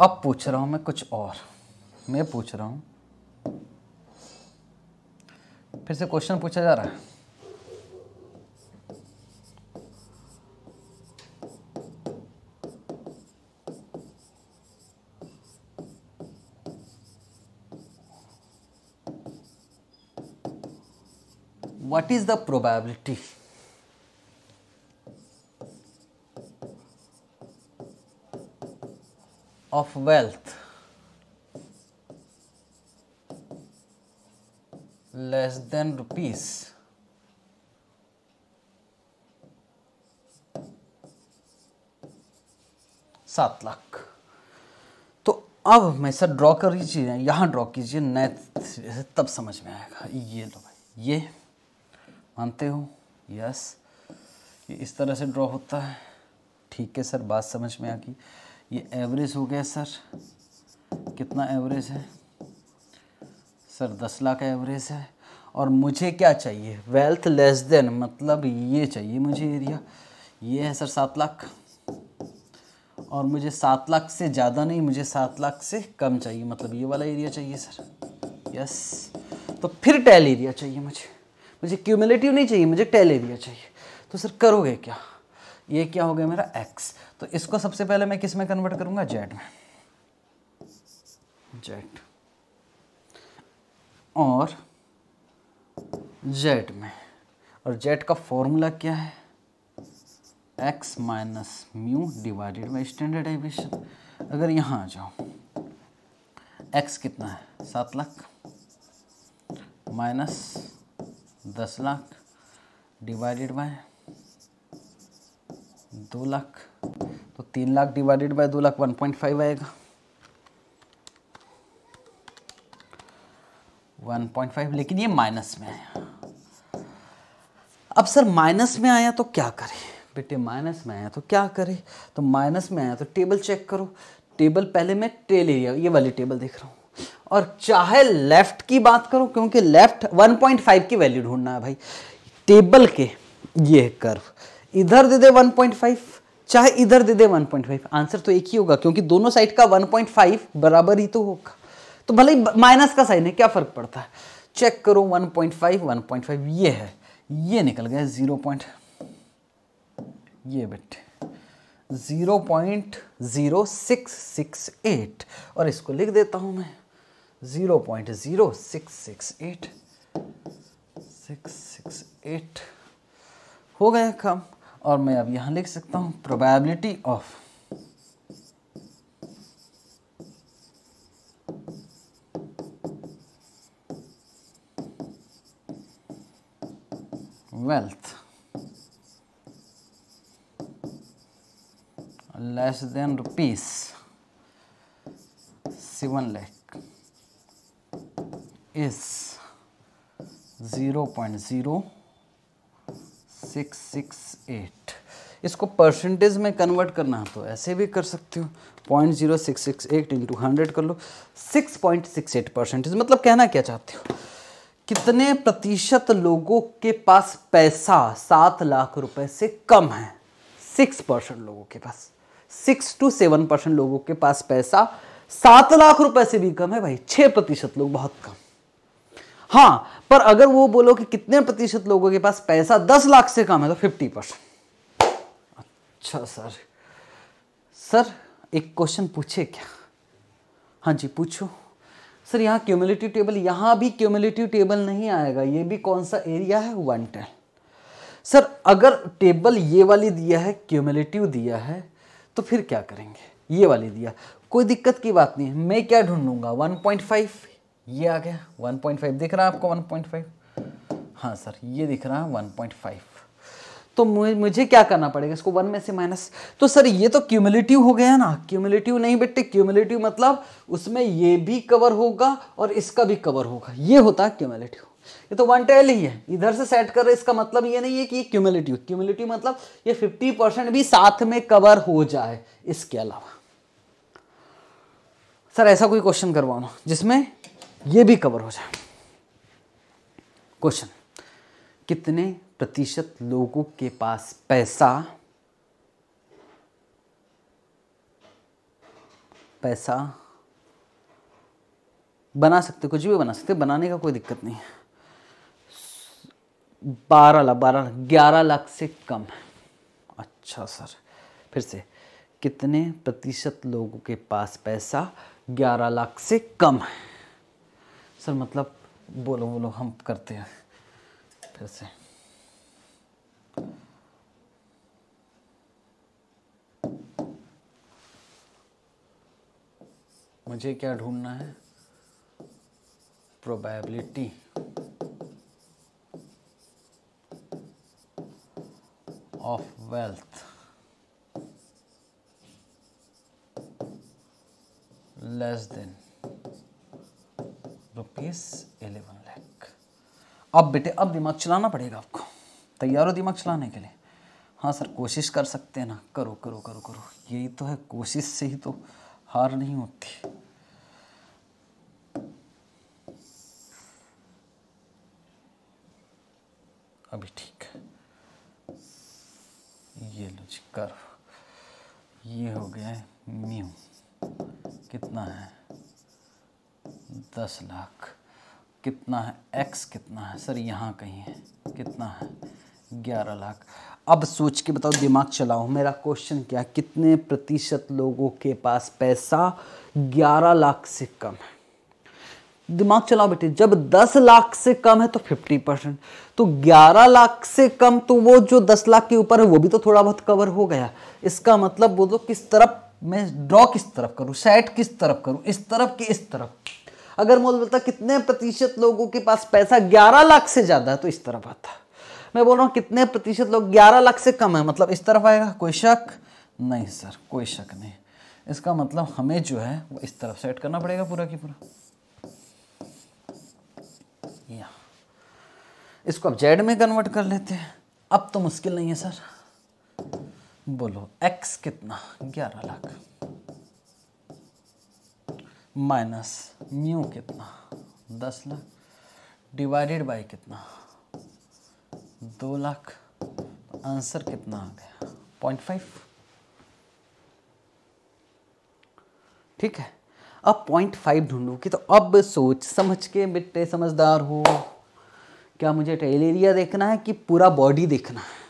अब पूछ रहा हूं मैं कुछ और मैं पूछ रहा हूं फिर से क्वेश्चन पूछा जा रहा है what is the probability of wealth less than rupees सात लाख तो अब मैं सर ड्रॉ कर लीजिए यहाँ ड्रॉ कीजिए नए तब समझ में आएगा ये लो भाई ये मानते हो यस ये इस तरह से ड्रॉ होता है ठीक है सर बात समझ में आ गई ये एवरेज हो गया सर कितना एवरेज है सर दस लाख एवरेज है और मुझे क्या चाहिए वेल्थ लेस देन मतलब ये चाहिए मुझे एरिया ये है सर सात लाख और मुझे सात लाख से ज़्यादा नहीं मुझे सात लाख से कम चाहिए मतलब ये वाला एरिया चाहिए सर यस तो फिर टेल एरिया चाहिए मुझे मुझे क्यूमुलेटिव नहीं चाहिए मुझे टेल एरिया चाहिए तो सर करोगे क्या ये क्या हो गया मेरा एक्स तो इसको सबसे पहले मैं किस में कन्वर्ट करूंगा जेड में जेड और जेड में और जेड का फॉर्मूला क्या है x minus mu divided by standard deviation अगर यहाँ आ जाओ एक्स कितना है सात लाख माइनस दस लाख डिवाइडेड बाय दो लाख तो तीन लाख डिवाइडेड बाय दो लाख वन पॉइंट फाइव आएगा वन पॉइंट फाइव लेकिन ये माइनस में आया अब सर माइनस में आया तो क्या करें बेटे माइनस में आया तो क्या करें तो माइनस में आया तो टेबल चेक करो टेबल पहले मैं टेल एरिया ये वाली टेबल देख रहा हूँ और चाहे लेफ्ट की बात करो क्योंकि लेफ्ट 1.5 की वैल्यू ढूंढना है भाई टेबल के ये कर्व इधर दे दे 1.5 चाहे इधर दे दे 1.5 आंसर तो एक ही होगा क्योंकि दोनों साइड का 1.5 बराबर ही तो होगा तो भले ही माइनस का साइन है क्या फर्क पड़ता है चेक करो 1.5 1.5 ये है ये निकल गया जीरो पॉइंट ये बैठे zero point zero six six eight और इसको लिख देता हूं मैं zero point zero six six eight six six eight हो गया काम और मैं अब यहां लिख सकता हूं probability of wealth less than rupees seven lakh is zero point zero six six eight इसको परसेंटेज में कन्वर्ट करना है तो ऐसे भी कर सकते हो point zero six six eight into hundred कर लो six point six eight percentage मतलब कहना क्या चाहते हो कितने प्रतिशत लोगों के पास पैसा सात लाख रुपए से कम है सिक्स परसेंट लोगों के पास सिक्स टू सेवन परसेंट लोगों के पास पैसा सात लाख रुपए से भी कम है भाई छः प्रतिशत लोग बहुत कम हाँ पर अगर वो बोलो कि कितने प्रतिशत लोगों के पास पैसा दस लाख से कम है तो फिफ्टी परसेंट अच्छा सर सर एक क्वेश्चन पूछे क्या हाँ जी पूछो सर यहाँ क्यूमुलेटिव टेबल यहाँ भी क्यूमुलेटिव टेबल नहीं आएगा ये भी कौन सा एरिया है वन टेन सर अगर टेबल ये वाली दिया है क्यूमुलेटिव दिया है तो फिर क्या करेंगे ये वाली दिया कोई दिक्कत की बात नहीं है मैं क्या ढूंढूंगा फाइव ये आ गया 1.5 दिख रहा है आपको 1.5 हाँ सर ये दिख रहा है 1.5 तो मुझे क्या करना पड़ेगा इसको वन में से माइनस तो सर ये तो क्यूमुलेटिव हो गया ना क्यूमुलेटिव नहीं बेटे क्यूमुलेटिव मतलब उसमें ये भी कवर होगा और इसका भी कवर होगा ये होता है क्यूमुलेटिव ये तो वन टेल ही है इधर से सेट कर रहे इसका मतलब ये नहीं है कि ये क्यूमुलेटिव मतलब ये 50 भी साथ में कवर हो जाए इसके अलावा सर ऐसा कोई क्वेश्चन करवाना जिसमें ये भी कवर हो जाए क्वेश्चन कितने प्रतिशत लोगों के पास पैसा पैसा बना सकते कुछ भी बना सकते बनाने का कोई दिक्कत नहीं है बारह लाख बारह लाख ग्यारह लाख से कम है अच्छा सर फिर से कितने प्रतिशत लोगों के पास पैसा ग्यारह लाख से कम है सर मतलब बोलो बोलो हम करते हैं फिर से मुझे क्या ढूंढना है probability of wealth less than rupees eleven lakh अब बेटे अब दिमाग चलाना पड़ेगा आपको तैयार हो दिमाग चलाने के लिए हाँ सर कोशिश कर सकते हैं ना करो करो करो करो यही तो है कोशिश से ही तो हार नहीं होती अभी ठीक है ये लो जी कर ये हो गया है म्यू कितना है दस लाख कितना है एक्स कितना है सर यहाँ कहीं है कितना है ग्यारह लाख अब सोच के बताओ दिमाग चलाओ मेरा क्वेश्चन क्या है कितने प्रतिशत लोगों के पास पैसा ग्यारह लाख से कम है दिमाग चलाओ बेटे जब दस लाख से कम है तो फिफ्टी परसेंट तो ग्यारह लाख से कम तो वो जो दस लाख के ऊपर है वो भी तो थोड़ा बहुत कवर हो गया इसका मतलब बोलो किस तरफ मैं ड्रॉ किस तरफ करूँ सेट किस तरफ करूँ इस तरफ कि इस तरफ अगर मोल बोलता कितने प्रतिशत लोगों के पास पैसा ग्यारह लाख से ज़्यादा है तो इस तरफ आता मैं बोल रहा हूँ कितने प्रतिशत लोग ग्यारह लाख से कम है मतलब इस तरफ आएगा कोई शक नहीं सर कोई शक नहीं इसका मतलब हमें जो है वो इस तरफ सेट करना पड़ेगा पूरा की पूरा या इसको अब जेड में कन्वर्ट कर लेते हैं अब तो मुश्किल नहीं है सर बोलो एक्स कितना ग्यारह लाख माइनस म्यू कितना दस लाख डिवाइडेड बाय कितना दो लाख तो आंसर कितना आ गया पॉइंट फाइव ठीक है अब पॉइंट फाइव कि तो अब सोच समझ के बिट्टे समझदार हो क्या मुझे टेल एरिया देखना है कि पूरा बॉडी देखना है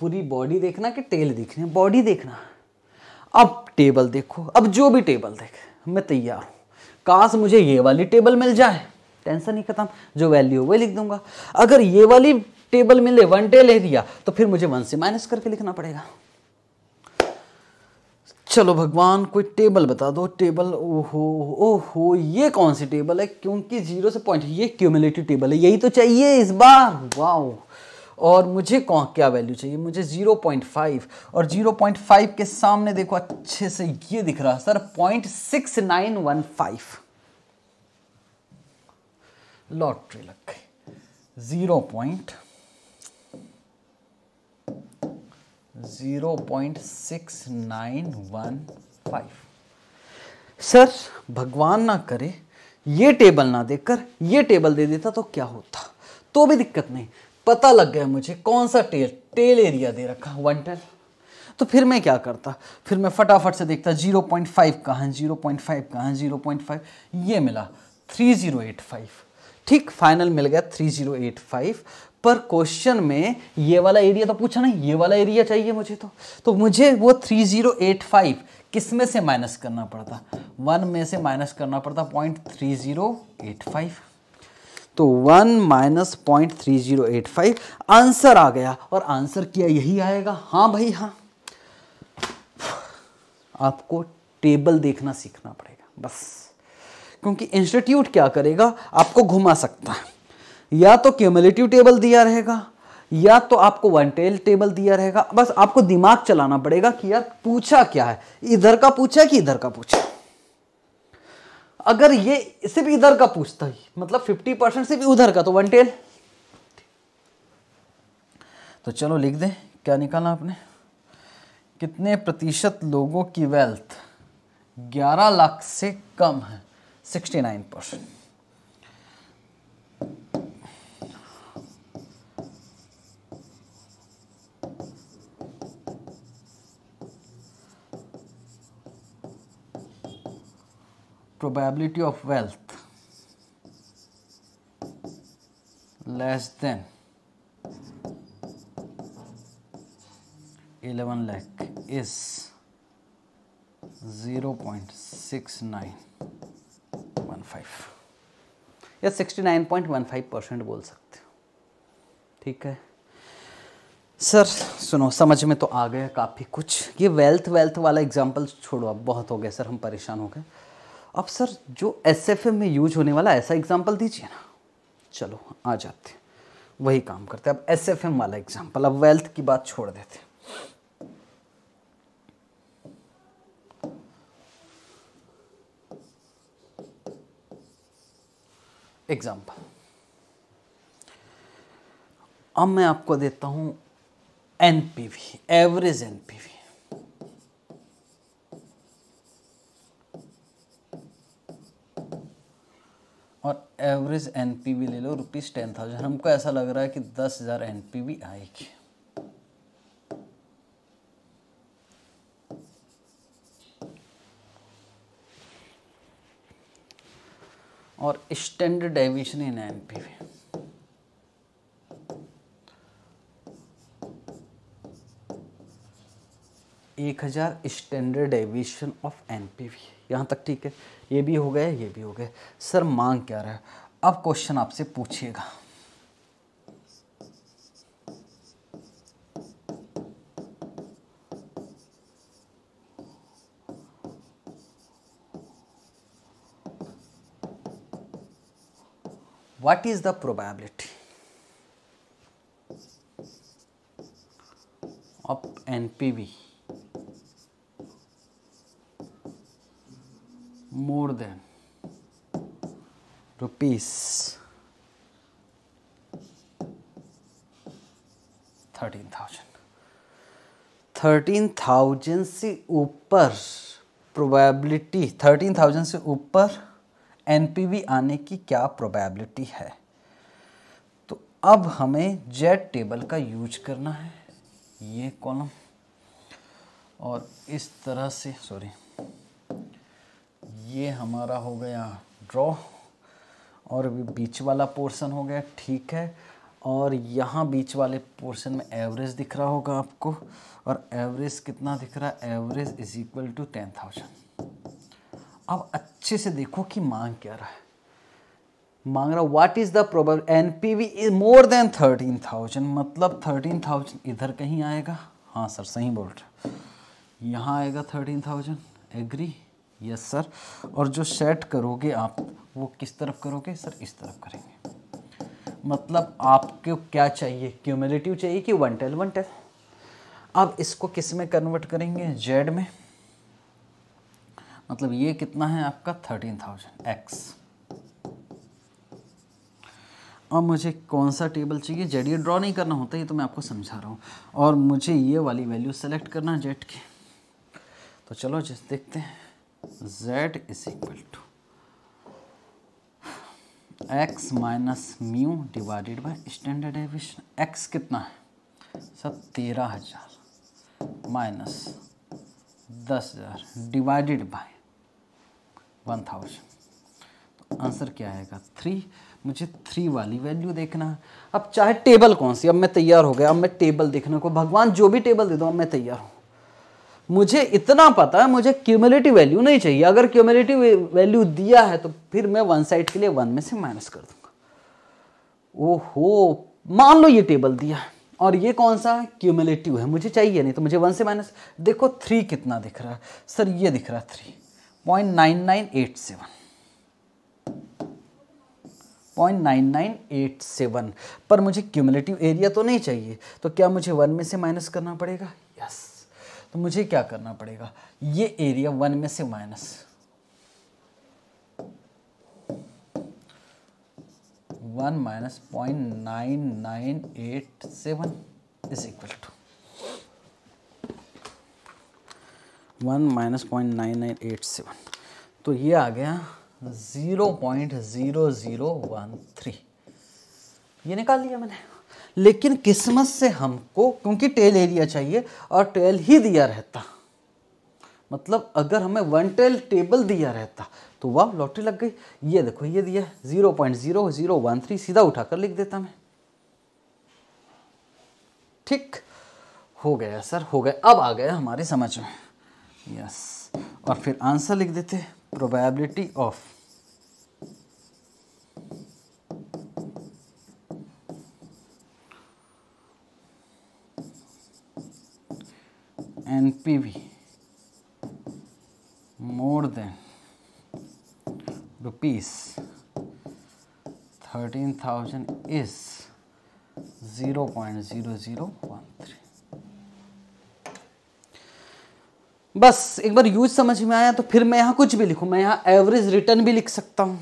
पूरी बॉडी देखना कि टेल देखनी है बॉडी देखना अब टेबल देखो अब जो भी टेबल देखे मैं तैयार हूँ काश मुझे ये वाली टेबल मिल जाए टेंशन नहीं खत्म जो वैल्यू वही लिख दूंगा अगर ये वाली टेबल मिले वन टे ले दिया तो फिर मुझे वन से माइनस करके लिखना पड़ेगा चलो भगवान कोई टेबल बता दो टेबल ओहो ओहो ये कौन सी टेबल है क्योंकि जीरो से पॉइंट ये क्यूमुलेटिव टेबल है यही तो चाहिए इस बार वाओ और मुझे कौन क्या वैल्यू चाहिए मुझे 0.5 और 0.5 के सामने देखो अच्छे से ये दिख रहा है सर 0.6915 लॉटरी लग गई zero point zero point six nine one five sir भगवान ना करे ये टेबल ना देकर ये टेबल दे देता तो क्या होता तो भी दिक्कत नहीं पता लग गया मुझे कौन सा टेल टेल एरिया दे रखा वन टेल तो फिर मैं क्या करता फिर मैं फटाफट से देखता 0.5 पॉइंट फाइव कहाँ जीरो पॉइंट फाइव कहाँ जीरो पॉइंट फाइव ये मिला 3085 ठीक फाइनल मिल गया 3085 पर क्वेश्चन में ये वाला एरिया तो पूछा नहीं ये वाला एरिया चाहिए मुझे तो तो मुझे वो 3085 किस में से माइनस करना पड़ता वन में से माइनस करना पड़ता point three zero eight five तो one minus point three zero eight five answer आ गया और आंसर किया यही आएगा हाँ भाई हाँ आपको टेबल देखना सीखना पड़ेगा बस क्योंकि इंस्टीट्यूट क्या करेगा आपको घुमा सकता है या तो क्यूमलेटिव टेबल दिया रहेगा या तो आपको वन टेल टेबल दिया रहेगा बस आपको दिमाग चलाना पड़ेगा कि यार पूछा क्या है इधर का पूछा कि इधर का पूछा अगर ये सिर्फ इधर का पूछता ही मतलब फिफ्टी परसेंट सिर्फ उधर का तो वन टेल तो चलो लिख दें क्या निकाला आपने कितने प्रतिशत लोगों की वेल्थ 11 लाख से कम है 69 percent probability of wealth less than 11 lakh is 0.6915 या 69.15 परसेंट बोल सकते हो ठीक है सर सुनो समझ में तो आ गया काफ़ी कुछ ये वेल्थ वेल्थ वाला एग्जांपल छोड़ो अब बहुत हो गया सर हम परेशान हो गए अब सर जो एस में यूज होने वाला ऐसा एग्जाम्पल दीजिए ना चलो आ जाते हैं वही काम करते हैं अब एस वाला एग्जाम्पल अब वेल्थ की बात छोड़ देते हैं एग्जाम्पल अब मैं आपको देता हूं एनपीवी एवरेज एनपीवी एवरेज एन ले लो रुपीज़ टेन थाउजेंड हमको ऐसा लग रहा है कि दस हज़ार एन आएगी और standard deviation in N P V एक हज़ार standard deviation of N P V यहाँ तक ठीक है ये भी हो गया ये भी हो गया सर मांग क्या रहा है अब क्वेश्चन आपसे पूछिएगा what is the probability of NPV more than rupees 13,000 13,000 से ऊपर प्रोबेबिलिटी 13,000 से ऊपर एनपीवी आने की क्या प्रोबेबिलिटी है तो अब हमें जेट टेबल का यूज करना है ये कॉलम और इस तरह से सॉरी ये हमारा हो गया ड्रॉ और अभी बीच वाला पोर्शन हो गया ठीक है और यहाँ बीच वाले पोर्शन में एवरेज दिख रहा होगा आपको और एवरेज कितना दिख रहा है average is equal to ten thousand अब अच्छे से देखो कि मांग क्या रहा है मांग रहा what is the probability N P V is more than thirteen thousand मतलब थर्टीन थाउजेंड इधर कहीं आएगा हाँ सर सही बोल रहे यहाँ आएगा thirteen thousand agree yes sir और जो सेट करोगे आप वो किस तरफ करोगे सर इस तरफ करेंगे मतलब आपको क्या चाहिए क्यूमुलेटिव चाहिए कि वन टेल वन टेल अब इसको किस में कन्वर्ट करेंगे जेड में मतलब ये कितना है आपका थर्टीन थाउजेंड एक्स और मुझे कौन सा टेबल चाहिए जेड ये ड्रॉ नहीं करना होता ये तो मैं आपको समझा रहा हूँ और मुझे ये वाली वैल्यू सेलेक्ट करना जेड की तो चलो जिस देखते हैं z is equal to x minus mu divided by standard deviation x कितना है सर तेरह हजार माइनस दस हजार डिवाइडेड बाय वन थाउजेंड तो आंसर क्या आएगा थ्री मुझे थ्री वाली वैल्यू देखना है अब चाहे टेबल कौन सी अब मैं तैयार हो गया अब मैं टेबल देखने को भगवान जो भी टेबल दे दो अब मैं तैयार हूँ मुझे इतना पता है मुझे क्यूमुलेटिव वैल्यू नहीं चाहिए अगर क्यूमुलेटिव वैल्यू दिया है तो फिर मैं वन साइड के लिए वन में से माइनस कर दूंगा ओहो मान लो ये टेबल दिया है और ये कौन सा क्यूमलेटिव है मुझे चाहिए नहीं तो मुझे वन से माइनस देखो थ्री कितना दिख रहा है सर ये दिख रहा है three point nine nine eight seven point nine nine eight seven पर मुझे क्यूमुलेटिव एरिया तो नहीं चाहिए तो क्या मुझे वन में से माइनस करना पड़ेगा यस तो मुझे क्या करना पड़ेगा ये एरिया वन में से minus one minus point nine nine eight seven is equal to one minus point nine nine eight seven तो ये आ गया zero point zero zero one three ये निकाल लिया मैंने लेकिन किस्मत से हमको क्योंकि टेल एरिया चाहिए और टेल ही दिया रहता मतलब अगर हमें वन टेल टेबल दिया रहता तो वह लॉटरी लग गई ये देखो ये दिया zero point zero zero one three सीधा उठाकर लिख देता मैं ठीक हो गया सर हो गया अब आ गया हमारे समझ में यस और फिर आंसर लिख देते probability of NPV more than rupees 13,000 is 0 0.0013 बस एक बार यूज समझ में आया तो फिर मैं यहां कुछ भी लिखू मैं यहाँ एवरेज रिटर्न भी लिख सकता हूं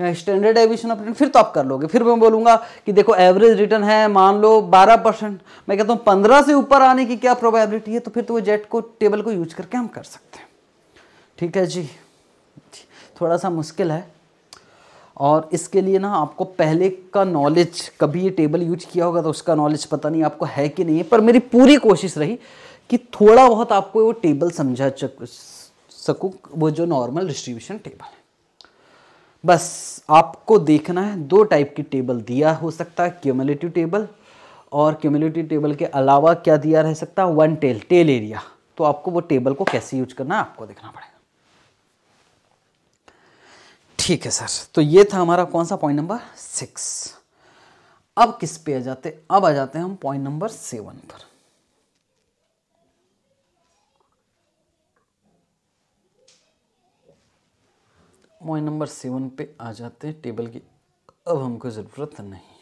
स्टैंडर्ड एविशन ऑफ रिटर्न फिर तो आप कर लोगे फिर मैं बोलूँगा कि देखो एवरेज रिटर्न है मान लो 12 परसेंट मैं कहता हूँ 15 से ऊपर आने की क्या प्रोबेबिलिटी है तो फिर तो वो जेट को टेबल को यूज करके हम कर सकते हैं ठीक है जी थोड़ा सा मुश्किल है और इसके लिए ना आपको पहले का नॉलेज कभी ये टेबल यूज किया होगा तो उसका नॉलेज पता नहीं आपको है कि नहीं है पर मेरी पूरी कोशिश रही कि थोड़ा बहुत आपको वो टेबल समझा सकूँ वो जो नॉर्मल डिस्ट्रीब्यूशन टेबल है बस आपको देखना है दो टाइप की टेबल दिया हो सकता है क्यूमुलेटिव टेबल और क्यूमुलेटिव टेबल के अलावा क्या दिया रह सकता है वन टेल टेल एरिया तो आपको वो टेबल को कैसे यूज करना है आपको देखना पड़ेगा ठीक है सर तो ये था हमारा कौन सा पॉइंट नंबर सिक्स अब किस पे आ जाते अब आ जाते हैं हम पॉइंट नंबर सेवन पर पॉइंट नंबर सेवन पे आ जाते हैं टेबल की अब हमको ज़रूरत नहीं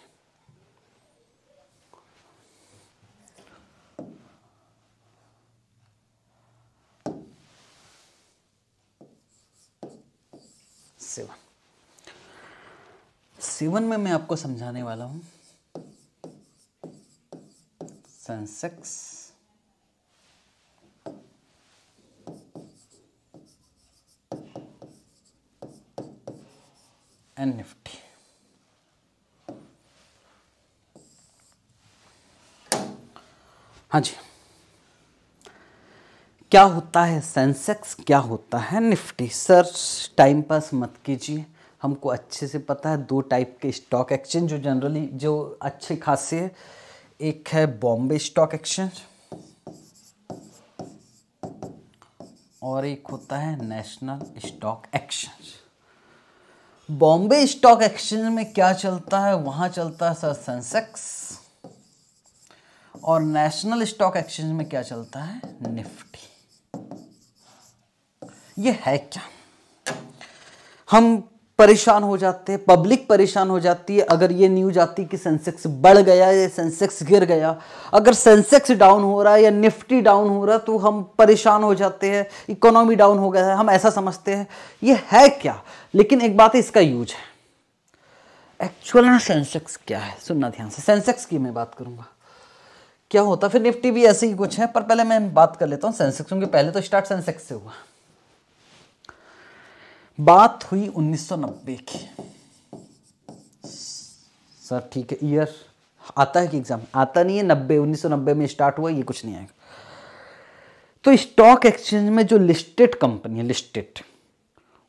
सेवन में मैं आपको समझाने वाला हूं सेंसेक्स एन निफ्टी हाँ जी क्या होता है सेंसेक्स क्या होता है निफ्टी सर टाइम पास मत कीजिए हमको अच्छे से पता है दो टाइप के स्टॉक एक्सचेंज जो जनरली जो अच्छे खासे है एक है बॉम्बे स्टॉक एक्सचेंज और एक होता है national stock exchange Bombay stock exchange में क्या चलता है वहां चलता है सर सेंसेक्स और नेशनल स्टॉक एक्सचेंज में क्या चलता है निफ्टी ये है क्या हम परेशान हो जाते हैं पब्लिक परेशान हो जाती है अगर ये न्यूज आती कि सेंसेक्स बढ़ गया या सेंसेक्स गिर गया अगर सेंसेक्स डाउन हो रहा है या निफ्टी डाउन हो रहा है तो हम परेशान हो जाते हैं इकोनॉमी डाउन हो गया है हम ऐसा समझते हैं ये है क्या लेकिन एक बात है इसका यूज है एक्चुअल में सेंसेक्स क्या है सुनना ध्यान से सेंसेक्स की मैं बात करूँगा क्या होता फिर निफ्टी भी ऐसे ही कुछ है पर पहले मैं बात कर लेता हूँ सेंसेक्स क्योंकि पहले तो स्टार्ट सेंसेक्स से हुआ बात हुई 1990 की सर ठीक है ईयर आता है कि एग्जाम आता नहीं है नब्बे उन्नीस में स्टार्ट हुआ ये कुछ नहीं आएगा तो स्टॉक एक्सचेंज में जो लिस्टेड कंपनी है लिस्टेड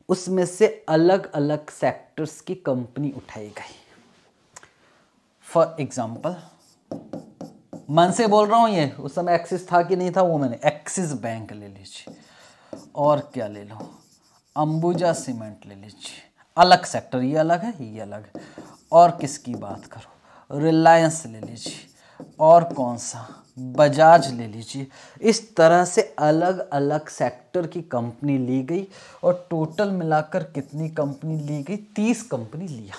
उसमें से अलग अलग सेक्टर्स की कंपनी उठाई गई फॉर एग्जाम्पल मन से बोल रहा हूं ये उस समय एक्सिस था कि नहीं था वो मैंने एक्सिस बैंक ले लीजिए और क्या ले लो अंबुजा सीमेंट ले लीजिए अलग सेक्टर ये अलग है ये अलग है और किसकी बात करो रिलायंस ले लीजिए और कौन सा बजाज ले लीजिए इस तरह से अलग अलग सेक्टर की कंपनी ली गई और टोटल मिलाकर कितनी कंपनी ली गई तीस कंपनी लिया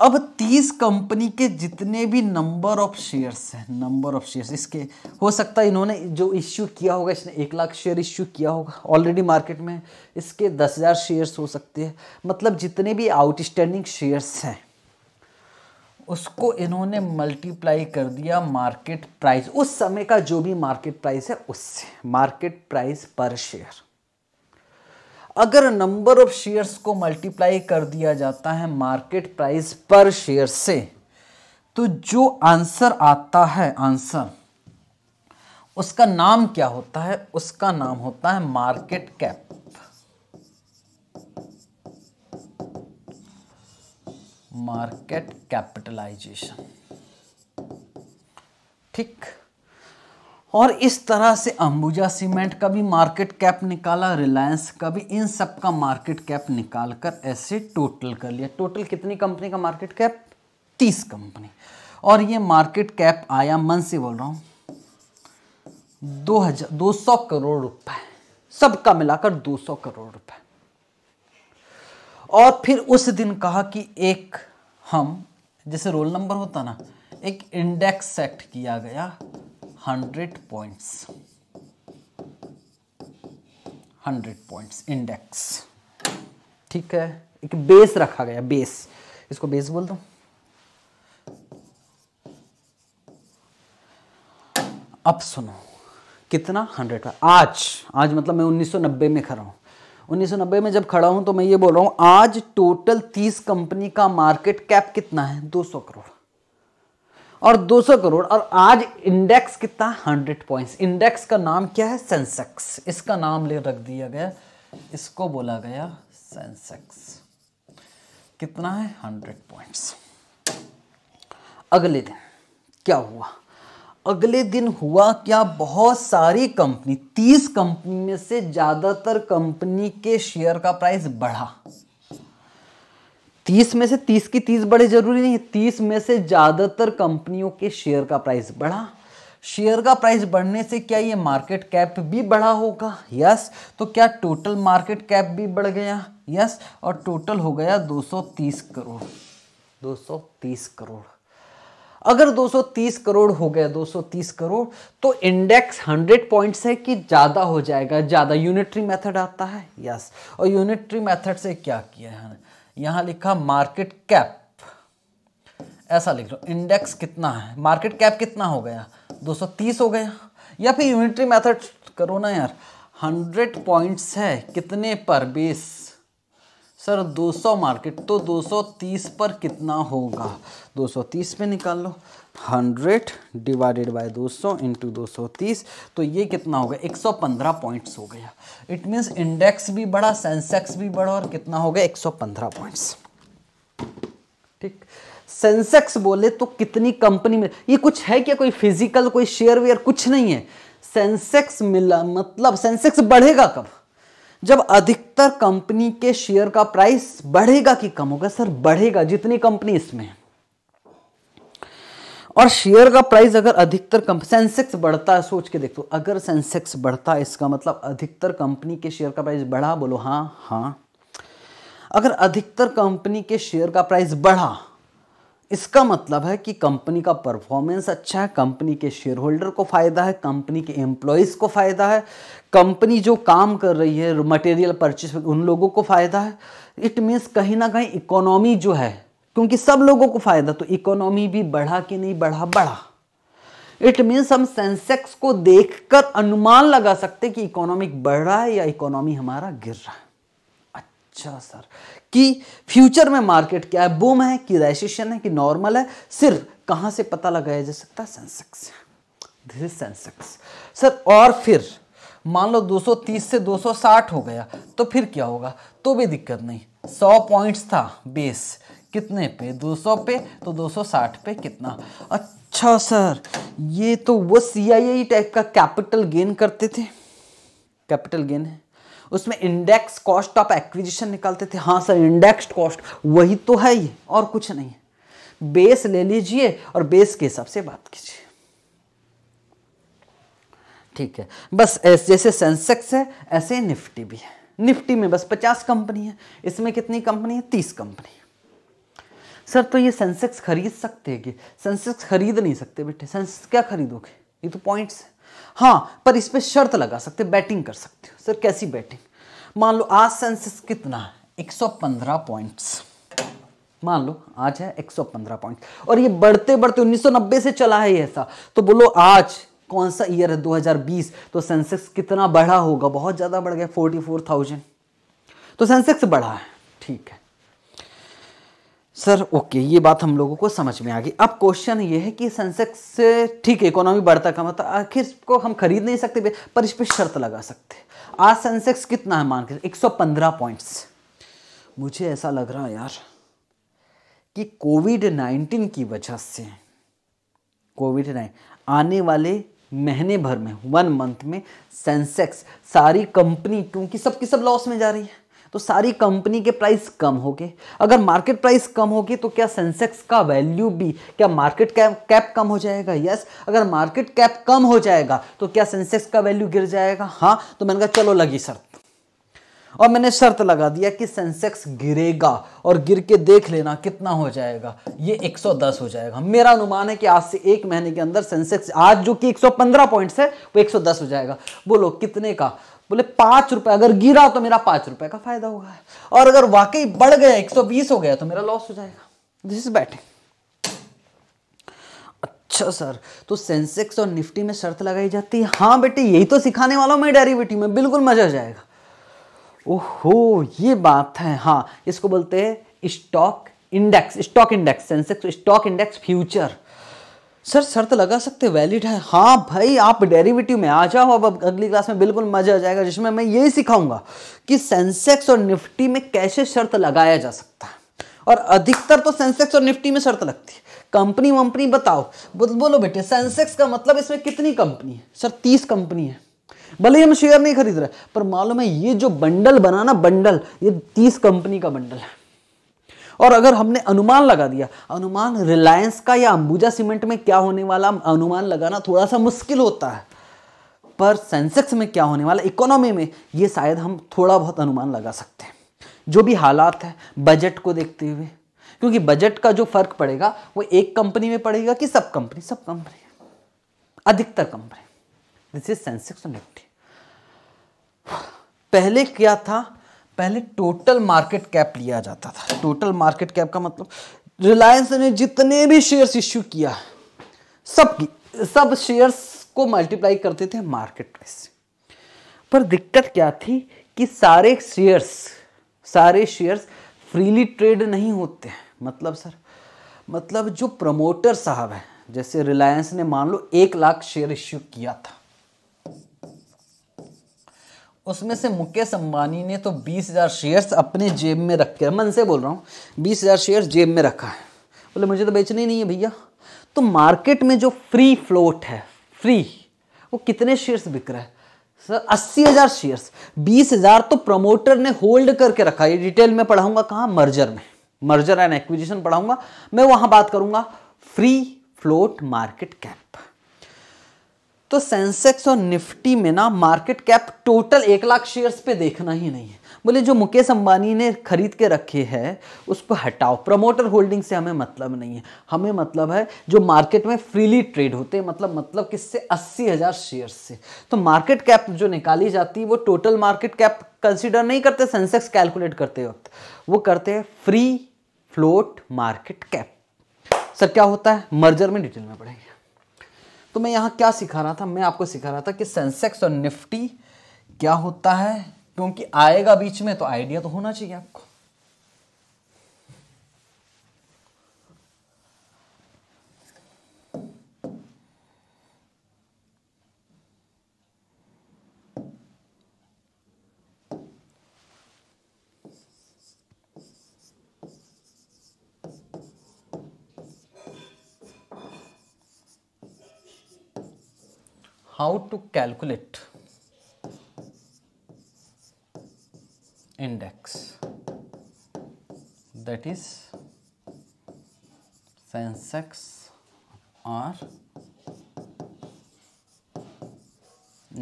अब 30 कंपनी के जितने भी नंबर ऑफ शेयर्स हैं नंबर ऑफ शेयर्स इसके हो सकता है इन्होंने जो इश्यू किया होगा इसने एक लाख शेयर इश्यू किया होगा ऑलरेडी मार्केट में इसके दस हज़ार शेयर्स हो सकते हैं मतलब जितने भी आउटस्टैंडिंग शेयर्स हैं उसको इन्होंने मल्टीप्लाई कर दिया मार्केट प्राइस उस समय का जो भी मार्केट प्राइस है उससे मार्केट प्राइस पर शेयर अगर नंबर ऑफ शेयर्स को मल्टीप्लाई कर दिया जाता है मार्केट प्राइस पर शेयर से तो जो आंसर आता है आंसर उसका नाम क्या होता है उसका नाम होता है मार्केट कैप मार्केट कैपिटलाइजेशन ठीक और इस तरह से अंबुजा सीमेंट का भी मार्केट कैप निकाला रिलायंस का भी इन सब का मार्केट कैप निकाल कर ऐसे टोटल कर लिया टोटल कितनी कंपनी का मार्केट कैप तीस कंपनी और ये मार्केट कैप आया मन से बोल रहा हूँ दो हजार दो सौ करोड़ रुपए सबका मिलाकर दो सौ करोड़ रुपए और फिर उस दिन कहा कि एक हम जैसे रोल नंबर होता ना एक इंडेक्स सेट किया गया hundred points hundred points index ठीक है एक बेस रखा गया बेस इसको बेस बोल दो अब सुनो कितना हंड्रेड आज आज मतलब मैं 1990 में खड़ा हूं 1990 में जब खड़ा हूं तो मैं ये बोल रहा हूं आज टोटल 30 कंपनी का मार्केट कैप कितना है 200 करोड़ और 200 करोड़ और आज इंडेक्स कितना 100 पॉइंट्स इंडेक्स का नाम क्या है सेंसेक्स इसका नाम ले रख दिया गया इसको बोला गया सेंसेक्स कितना है 100 पॉइंट्स अगले दिन क्या हुआ अगले दिन हुआ क्या बहुत सारी कंपनी 30 कंपनी में से ज़्यादातर कंपनी के शेयर का प्राइस बढ़ा तीस में से तीस की तीस बढ़े जरूरी नहीं है तीस में से ज़्यादातर कंपनियों के शेयर का प्राइस बढ़ा शेयर का प्राइस बढ़ने से क्या ये मार्केट कैप भी बढ़ा होगा यस तो क्या टोटल मार्केट कैप भी बढ़ गया यस और टोटल हो गया 230 करोड़ 230 करोड़ अगर 230 करोड़ हो गया 230 करोड़ तो इंडेक्स 100 पॉइंट है कि ज़्यादा हो जाएगा ज़्यादा यूनिटरी मेथड आता है यस और यूनिटरी मेथड से क्या किया है यहां लिखा मार्केट कैप ऐसा लिख लो इंडेक्स कितना है मार्केट कैप कितना हो गया 230 हो गया या फिर यूनिटरी मेथड करो ना यार 100 पॉइंट्स है कितने पर बेस सर 200 मार्केट तो 230 पर कितना होगा 230 पे निकाल लो हंड्रेड डिवाइडेड बाय 200 इंटू दो तो ये कितना हो गया 115 पॉइंट्स हो गया इट मीन्स इंडेक्स भी बढ़ा सेंसेक्स भी बढ़ा और कितना हो गया 115 पॉइंट्स ठीक सेंसेक्स बोले तो कितनी कंपनी में ये कुछ है क्या कोई फिजिकल कोई शेयर वेयर कुछ नहीं है सेंसेक्स मिला मतलब सेंसेक्स बढ़ेगा कब जब अधिकतर कंपनी के शेयर का प्राइस बढ़ेगा कि कम होगा सर बढ़ेगा जितनी कंपनी इसमें है और शेयर का प्राइस अगर अधिकतर कंपनी सेंसेक्स बढ़ता है सोच के देखो अगर सेंसेक्स बढ़ता है इसका मतलब अधिकतर कंपनी के शेयर का प्राइस बढ़ा बोलो हाँ हाँ अगर अधिकतर कंपनी के शेयर का प्राइस बढ़ा इसका मतलब है कि कंपनी का परफॉर्मेंस अच्छा है कंपनी के शेयर होल्डर को फ़ायदा है कंपनी के एम्प्लॉयज़ को फ़ायदा है कंपनी जो काम कर रही है मटेरियल परचेस उन लोगों को फ़ायदा है इट मीन्स कहीं ना कहीं इकोनॉमी जो है क्योंकि सब लोगों को फायदा तो इकोनॉमी भी बढ़ा कि नहीं बढ़ा बढ़ा इट मीन्स हम सेंसेक्स को देखकर अनुमान लगा सकते कि इकोनॉमिक बढ़ रहा है या इकोनॉमी हमारा गिर रहा है अच्छा सर कि फ्यूचर में मार्केट क्या है बूम है कि रेसिशन है कि नॉर्मल है सिर्फ कहां से पता लगाया जा सकता है सेंसेक्स धीरे सेंसेक्स सर और फिर मान लो 230 से 260 हो गया तो फिर क्या होगा तो भी दिक्कत नहीं 100 पॉइंट्स था बेस कितने पे 200 पे तो 260 पे कितना अच्छा सर ये तो वो आई टाइप का कैपिटल गेन करते थे कैपिटल गेन है उसमें इंडेक्स कॉस्ट ऑफ एक्विजिशन निकालते थे हाँ सर इंडेक्स कॉस्ट वही तो है ये और कुछ नहीं है बेस ले लीजिए और बेस के हिसाब से बात कीजिए ठीक है बस जैसे सेंसेक्स है ऐसे निफ्टी भी है निफ्टी में बस पचास कंपनी है इसमें कितनी कंपनी है तीस कंपनी सर तो ये सेंसेक्स खरीद सकते हैं कि सेंसेक्स खरीद नहीं सकते बेटे सेंसेक्स क्या खरीदोगे ये तो पॉइंट्स है हाँ पर इस पर शर्त लगा सकते बैटिंग कर सकते हो सर कैसी बैटिंग मान लो आज सेंसेक्स कितना है एक पॉइंट्स मान लो आज है 115 पॉइंट और ये बढ़ते बढ़ते 1990 से चला है ऐसा तो बोलो आज कौन सा ईयर है 2020 तो सेंसेक्स कितना बढ़ा होगा बहुत ज़्यादा बढ़ गया 44,000 तो सेंसेक्स बढ़ा है ठीक है सर ओके ये बात हम लोगों को समझ में आ गई अब क्वेश्चन ये है कि सेंसेक्स से ठीक इकोनॉमी बढ़ता कम होता आखिर को हम खरीद नहीं सकते पर इस पर शर्त लगा सकते आज सेंसेक्स कितना है मान के 115 पॉइंट्स मुझे ऐसा लग रहा है यार कि कोविड 19 की वजह से कोविड नाइन आने वाले महीने भर में वन मंथ में सेंसेक्स सारी कंपनी क्योंकि सब सब लॉस में जा रही है तो सारी कंपनी के प्राइस कम हो गए अगर मार्केट प्राइस कम होगी तो क्या सेंसेक्स का वैल्यू भी क्या मार्केट कैप कैप कम हो जाएगा यस अगर मार्केट कैप कम हो जाएगा तो क्या सेंसेक्स का वैल्यू गिर जाएगा हाँ तो मैंने कहा चलो लगी शर्त और मैंने शर्त लगा दिया कि सेंसेक्स गिरेगा और गिर के देख लेना कितना हो जाएगा ये 110 हो जाएगा मेरा अनुमान है कि आज से एक महीने के अंदर सेंसेक्स आज जो कि 115 पॉइंट्स है वो 110 हो जाएगा बोलो कितने का बोले पांच रुपए अगर गिरा तो मेरा पांच रुपए का फायदा होगा और अगर वाकई बढ़ गया एक सौ बीस हो गया तो मेरा लॉस हो जाएगा दिस इज बैटिंग अच्छा सर तो सेंसेक्स और निफ्टी में शर्त लगाई जाती है हाँ बेटे यही तो सिखाने वाला हूं मैं डेरिवेटिव में बिल्कुल मजा आ जाएगा ओहो ये बात है हाँ इसको बोलते हैं stock index stock index Sensex stock index future sir शर्त तो लगा सकते वैलिड है हाँ भाई आप डेरिवेटिव में आ जाओ अब अगली क्लास में बिल्कुल मजा आ जाएगा जिसमें मैं यही सिखाऊंगा कि सेंसेक्स और निफ्टी में कैसे शर्त लगाया जा सकता है और अधिकतर तो सेंसेक्स और निफ्टी में शर्त लगती है कंपनी वंपनी बताओ बोलो बेटे सेंसेक्स का मतलब इसमें कितनी कंपनी है सर तीस कंपनी है भले ही हम शेयर नहीं खरीद रहे पर मालूम है ये जो बंडल बना ना बंडल ये तीस कंपनी का बंडल है और अगर हमने अनुमान लगा दिया अनुमान रिलायंस का या अंबुजा सीमेंट में क्या होने वाला अनुमान लगाना थोड़ा सा मुश्किल होता है पर सेंसेक्स में क्या होने वाला इकोनॉमी में ये शायद हम थोड़ा बहुत अनुमान लगा सकते हैं जो भी हालात है बजट को देखते हुए क्योंकि बजट का जो फर्क पड़ेगा वो एक कंपनी में पड़ेगा कि सब कंपनी सब कंपनी अधिकतर company this is Sensex Nifty पहले क्या था पहले टोटल मार्केट कैप लिया जाता था टोटल मार्केट कैप का मतलब रिलायंस ने जितने भी शेयर्स इश्यू किया सब की सब शेयर्स को मल्टीप्लाई करते थे मार्केट प्राइस पर दिक्कत क्या थी कि सारे शेयर्स सारे शेयर्स फ्रीली ट्रेड नहीं होते हैं मतलब सर मतलब जो प्रमोटर साहब हैं जैसे रिलायंस ने मान लो एक लाख शेयर इश्यू किया था उसमें से मुकेश अंबानी ने तो बीस हज़ार शेयर्स अपने जेब में रखे मन से बोल रहा हूँ बीस हज़ार शेयर्स जेब में रखा है बोले मुझे तो बेचने ही नहीं है भैया तो मार्केट में जो फ्री फ्लोट है फ्री वो कितने शेयर्स बिक रहा है सर अस्सी हज़ार शेयर्स बीस हज़ार तो प्रमोटर ने होल्ड करके रखा है डिटेल में पढ़ाऊंगा कहाँ मर्जर में मर्जर एंड एक्विजिशन पढ़ाऊंगा मैं वहाँ बात करूँगा फ्री फ्लोट मार्केट कैप तो सेंसेक्स और निफ्टी में ना मार्केट कैप टोटल एक लाख शेयर्स पे देखना ही नहीं है बोले जो मुकेश अंबानी ने खरीद के रखे हैं उसको हटाओ प्रमोटर होल्डिंग से हमें मतलब नहीं है हमें मतलब है जो मार्केट में फ्रीली ट्रेड होते हैं मतलब मतलब किससे अस्सी हज़ार शेयर्स से तो मार्केट कैप जो निकाली जाती है वो टोटल मार्केट कैप कंसिडर नहीं करते सेंसेक्स कैलकुलेट करते वक्त वो करते हैं free float market cap sir क्या होता है मर्जर में डिटेल में पढ़ेंगे तो मैं यहाँ क्या सिखा रहा था मैं आपको सिखा रहा था कि सेंसेक्स और निफ्टी क्या होता है क्योंकि आएगा बीच में तो आइडिया तो होना चाहिए आपको how to calculate index that is Sensex or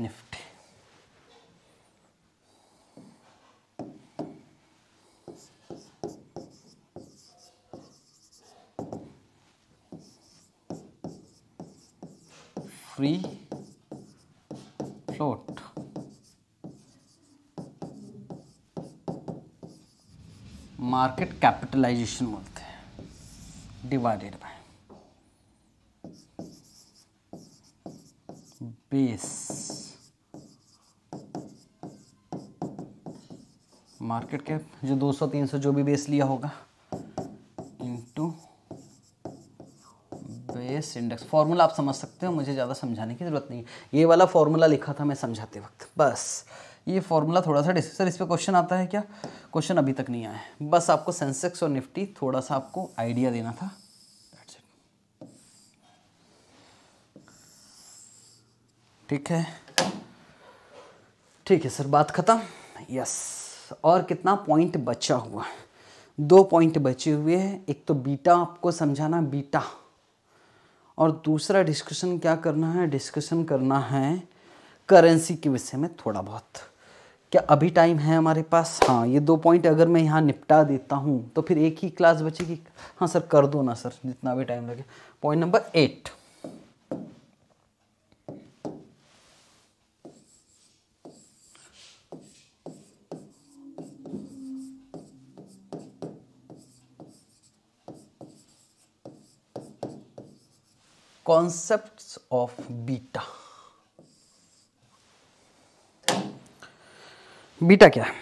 Nifty. Market capitalisation बोलते हैं divided by base market cap जो 200 300 जो भी बेस लिया होगा इनटू बेस इंडेक्स फॉर्मूला आप समझ सकते हो मुझे ज़्यादा समझाने की ज़रूरत नहीं है ये वाला फॉर्मूला लिखा था मैं समझाते वक्त बस ये फॉर्मूला थोड़ा सा डिस्कस सर इस पर क्वेश्चन आता है क्या क्वेश्चन अभी तक नहीं आया है बस आपको सेंसेक्स और निफ्टी थोड़ा सा आपको आइडिया देना था ठीक है ठीक है सर बात ख़त्म यस और कितना पॉइंट बचा हुआ है दो पॉइंट बचे हुए हैं एक तो बीटा आपको समझाना बीटा और दूसरा डिस्कशन क्या करना है डिस्कशन करना है करेंसी के विषय में थोड़ा बहुत क्या अभी टाइम है हमारे पास हाँ ये दो पॉइंट अगर मैं यहाँ निपटा देता हूँ तो फिर एक ही क्लास बचेगी हाँ सर कर दो ना सर जितना भी टाइम लगे point number eight concepts of beta beta क्या है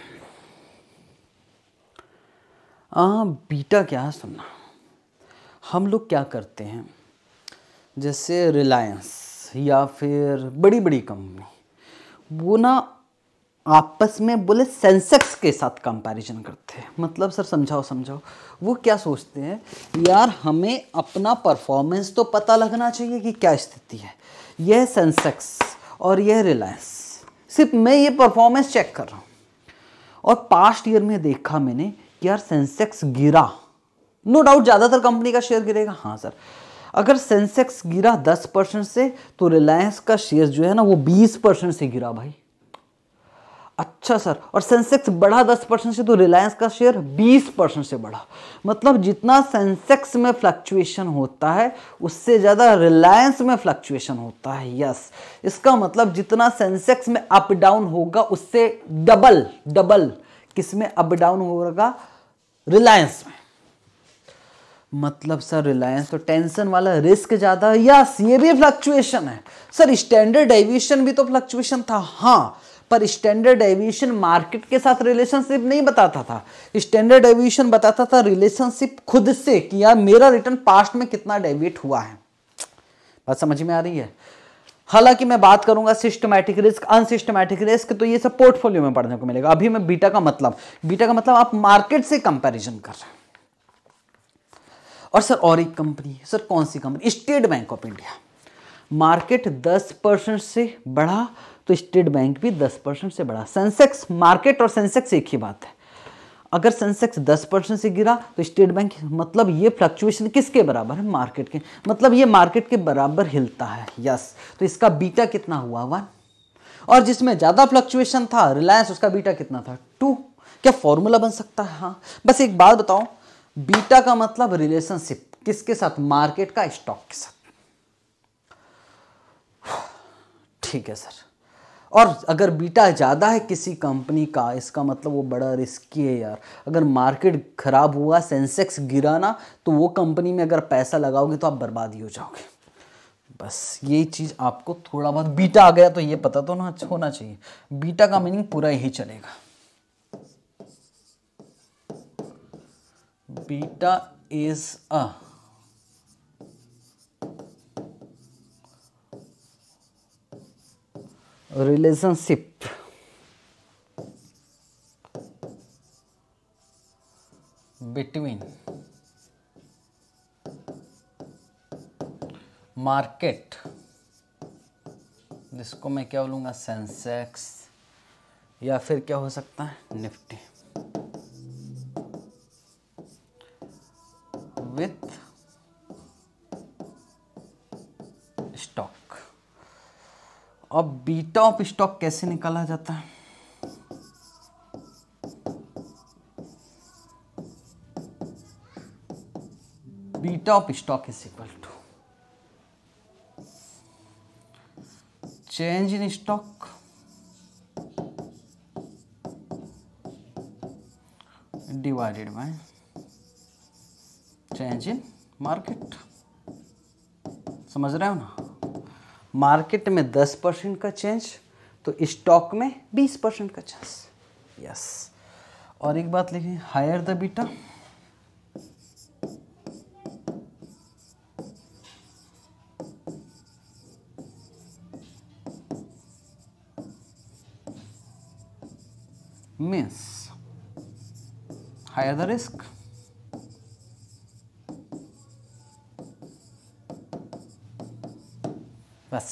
आ, बीटा क्या है सुनना हम लोग क्या करते हैं जैसे रिलायंस या फिर बड़ी बड़ी कंपनी वो ना आपस में बोले सेंसेक्स के साथ कंपैरिजन करते हैं मतलब सर समझाओ समझाओ वो क्या सोचते हैं यार हमें अपना परफॉर्मेंस तो पता लगना चाहिए कि क्या स्थिति है यह सेंसेक्स और यह रिलायंस सिर्फ मैं ये परफॉर्मेंस चेक कर रहा हूँ और पास्ट ईयर में देखा मैंने कि यार सेंसेक्स गिरा नो डाउट ज़्यादातर कंपनी का शेयर गिरेगा हाँ सर अगर सेंसेक्स गिरा दस परसेंट से तो रिलायंस का शेयर जो है ना वो बीस परसेंट से गिरा भाई अच्छा सर और सेंसेक्स बढ़ा दस परसेंट से तो रिलायंस का शेयर बीस परसेंट से बढ़ा मतलब जितना सेंसेक्स में फ्लक्चुएशन होता है उससे ज़्यादा रिलायंस में फ्लक्चुएशन होता है यस इसका मतलब जितना सेंसेक्स में अप डाउन होगा उससे डबल डबल किस में अप डाउन होगा रिलायंस में मतलब सर रिलायंस तो टेंशन वाला रिस्क ज़्यादा यस ये भी फ्लक्चुएशन है सर स्टैंडर्ड डेविएशन भी तो फ्लक्चुएशन था हाँ पर स्टैंडर्ड एविएशन मार्केट के साथ रिलेशनशिप नहीं बताता था स्टैंडर्ड एविएशन बताता था रिलेशनशिप खुद से कि यार मेरा रिटर्न पास्ट में कितना डेविएट हुआ है बात समझ में आ रही है हालांकि मैं बात करूंगा सिस्टमैटिक रिस्क अनसिस्टमैटिक रिस्क तो ये सब पोर्टफोलियो में पढ़ने को मिलेगा अभी मैं बीटा का मतलब बीटा का मतलब आप मार्केट से कंपैरिजन कर रहे हैं और सर और एक कंपनी सर कौन सी company State Bank of India market 10 percent से बढ़ा तो स्टेट बैंक भी 10 परसेंट से बढ़ा सेंसेक्स मार्केट और सेंसेक्स एक ही बात है अगर सेंसेक्स 10 परसेंट से गिरा तो स्टेट बैंक मतलब ये फ्लक्चुएशन किसके बराबर है मार्केट के मतलब ये मार्केट के बराबर हिलता है यस तो इसका बीटा कितना हुआ वन और जिसमें ज़्यादा फ्लक्चुएशन था रिलायंस उसका बीटा कितना था टू क्या फॉर्मूला बन सकता है हाँ बस एक बात बताओ बीटा का मतलब रिलेशनशिप किसके साथ मार्केट का स्टॉक के साथ ठीक है सर और अगर बीटा ज़्यादा है किसी कंपनी का इसका मतलब वो बड़ा रिस्की है यार अगर मार्केट ख़राब हुआ सेंसेक्स गिरा ना तो वो कंपनी में अगर पैसा लगाओगे तो आप बर्बाद ही हो जाओगे बस ये चीज़ आपको थोड़ा बहुत बीटा आ गया तो ये पता तो ना होना चाहिए बीटा का मीनिंग पूरा यही चलेगा beta is a relationship between market जिसको मैं क्या बोलूँगा सेंसेक्स या फिर क्या हो सकता है निफ्टी विथ स्टॉक अब बीटा ऑफ स्टॉक कैसे निकाला जाता है beta of stock is equal to change in stock divided by change in market समझ रहे हो ना मार्केट में 10 परसेंट का चेंज तो स्टॉक में 20 परसेंट का चांस यस और एक बात लिखें higher the beta means higher the risk बस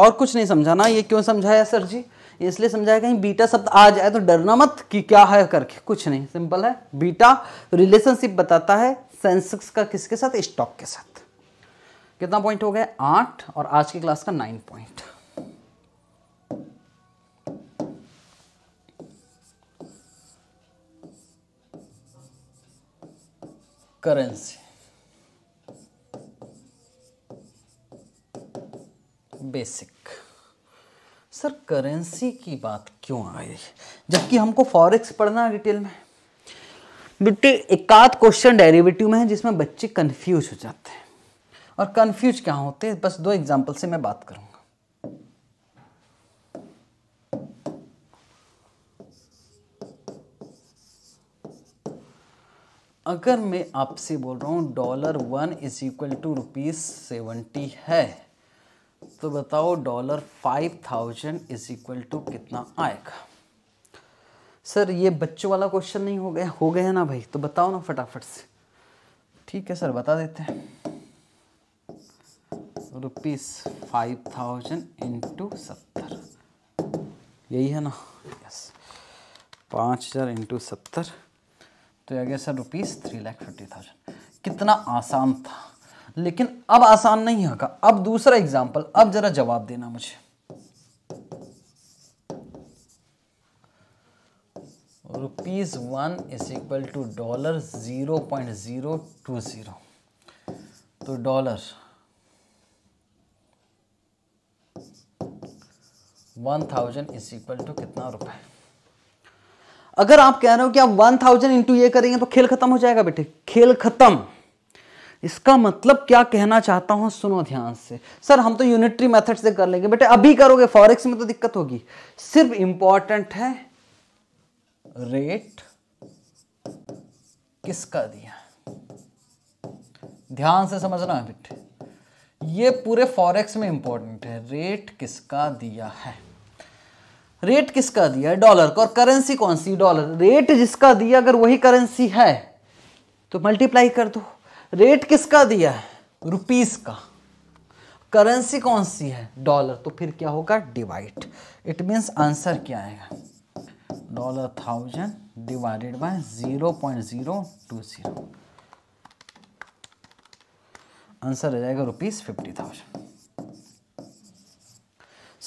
और कुछ नहीं समझाना ये क्यों समझाया सर जी इसलिए समझाया कहीं बीटा शब्द आ जाए तो डरना मत कि क्या है करके कुछ नहीं सिंपल है बीटा रिलेशनशिप बताता है सेंसेक्स का किसके साथ स्टॉक के साथ कितना पॉइंट हो गया आठ और आज की क्लास का nine point currency basic sir currency की बात क्यों आई जबकि हमको फॉरेक्स पढ़ना है डिटेल में बेटे एक आध क्वेश्चन डेरिवेटिव में है जिसमें बच्चे कंफ्यूज हो जाते हैं और कंफ्यूज क्या होते हैं बस दो एग्जांपल से मैं बात करूंगा अगर मैं आपसे बोल रहा हूं dollar one is equal to rupees seventy है तो बताओ dollar five thousand is equal to कितना आएगा सर ये बच्चों वाला क्वेश्चन नहीं हो गया हो गया ना भाई तो बताओ ना फटाफट से ठीक है सर बता देते हैं रुपीस फाइव थाउजेंड इंटू सत्तर यही है ना यस पाँच हज़ार इंटू सत्तर तो आ गया sir rupees three lakh fifty thousand कितना आसान था लेकिन अब आसान नहीं होगा अब दूसरा एग्जाम्पल अब जरा जवाब देना मुझे rupees one is equal to dollar zero point zero two zero तो dollar one thousand is equal to कितना रुपए अगर आप कह रहे हो कि आप वन थाउजेंड इंटू ये करेंगे तो खेल खत्म हो जाएगा बेटे खेल खत्म इसका मतलब क्या कहना चाहता हूं सुनो ध्यान से सर हम तो यूनिटरी मेथड से कर लेंगे बेटे अभी करोगे फॉरेक्स में तो दिक्कत होगी सिर्फ इंपॉर्टेंट है रेट किसका दिया ध्यान से समझना है बेटे ये पूरे फॉरेक्स में इंपॉर्टेंट है रेट किसका दिया है रेट किसका दिया है डॉलर का और करेंसी कौन सी डॉलर रेट जिसका दिया अगर वही करेंसी है तो मल्टीप्लाई कर दो रेट किसका दिया है रुपीस का करेंसी कौन सी है डॉलर तो फिर क्या होगा डिवाइड इट मींस आंसर क्या आएगा dollar thousand divided by zero point zero two zero answer आ जाएगा रुपीज़ फिफ्टी थाउजेंड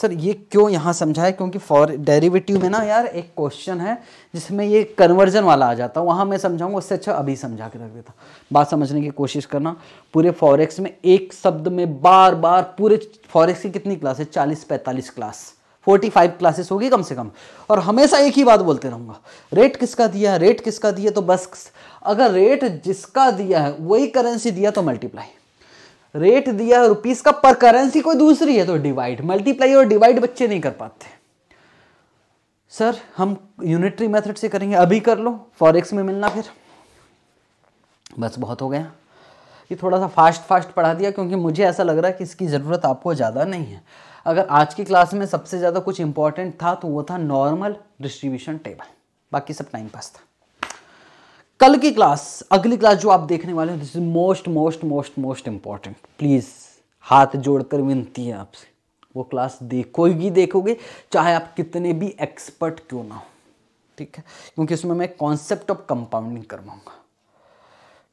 सर ये क्यों यहाँ समझा है क्योंकि फॉर डेरिवेटिव में ना यार एक क्वेश्चन है जिसमें ये कन्वर्जन वाला आ जाता है वहाँ मैं समझाऊंगा उससे अच्छा अभी समझा के रख देता बात समझने की कोशिश करना पूरे फॉरेक्स में एक शब्द में बार बार पूरे फॉरेक्स की कितनी क्लास है चालीस पैंतालीस क्लास फोर्टी फाइव क्लासेस होगी कम से कम और हमेशा एक ही बात बोलते रहूँगा रेट किसका दिया है रेट किसका दिया तो बस अगर रेट जिसका दिया है वही करेंसी दिया तो मल्टीप्लाई रेट दिया है रुपीज का पर करेंसी कोई दूसरी है तो डिवाइड मल्टीप्लाई और डिवाइड बच्चे नहीं कर पाते सर हम यूनिटरी मेथड से करेंगे अभी कर लो फॉरेक्स में मिलना फिर बस बहुत हो गया ये थोड़ा सा फास्ट फास्ट पढ़ा दिया क्योंकि मुझे ऐसा लग रहा है कि इसकी ज़रूरत आपको ज़्यादा नहीं है अगर आज की क्लास में सबसे ज़्यादा कुछ इंपॉर्टेंट था तो वो था नॉर्मल डिस्ट्रीब्यूशन टेबल बाकी सब टाइम पास था कल की क्लास अगली क्लास जो आप देखने वाले हैं this is most most most most important please हाथ जोड़कर विनती है आपसे वो क्लास देखोगी देखोगे चाहे आप कितने भी एक्सपर्ट क्यों ना हो ठीक है क्योंकि उसमें मैं कॉन्सेप्ट ऑफ कंपाउंडिंग करवाऊँगा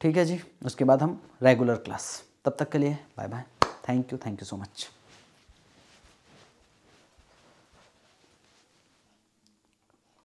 ठीक है जी उसके बाद हम रेगुलर क्लास तब तक के लिए bye bye thank you thank you so much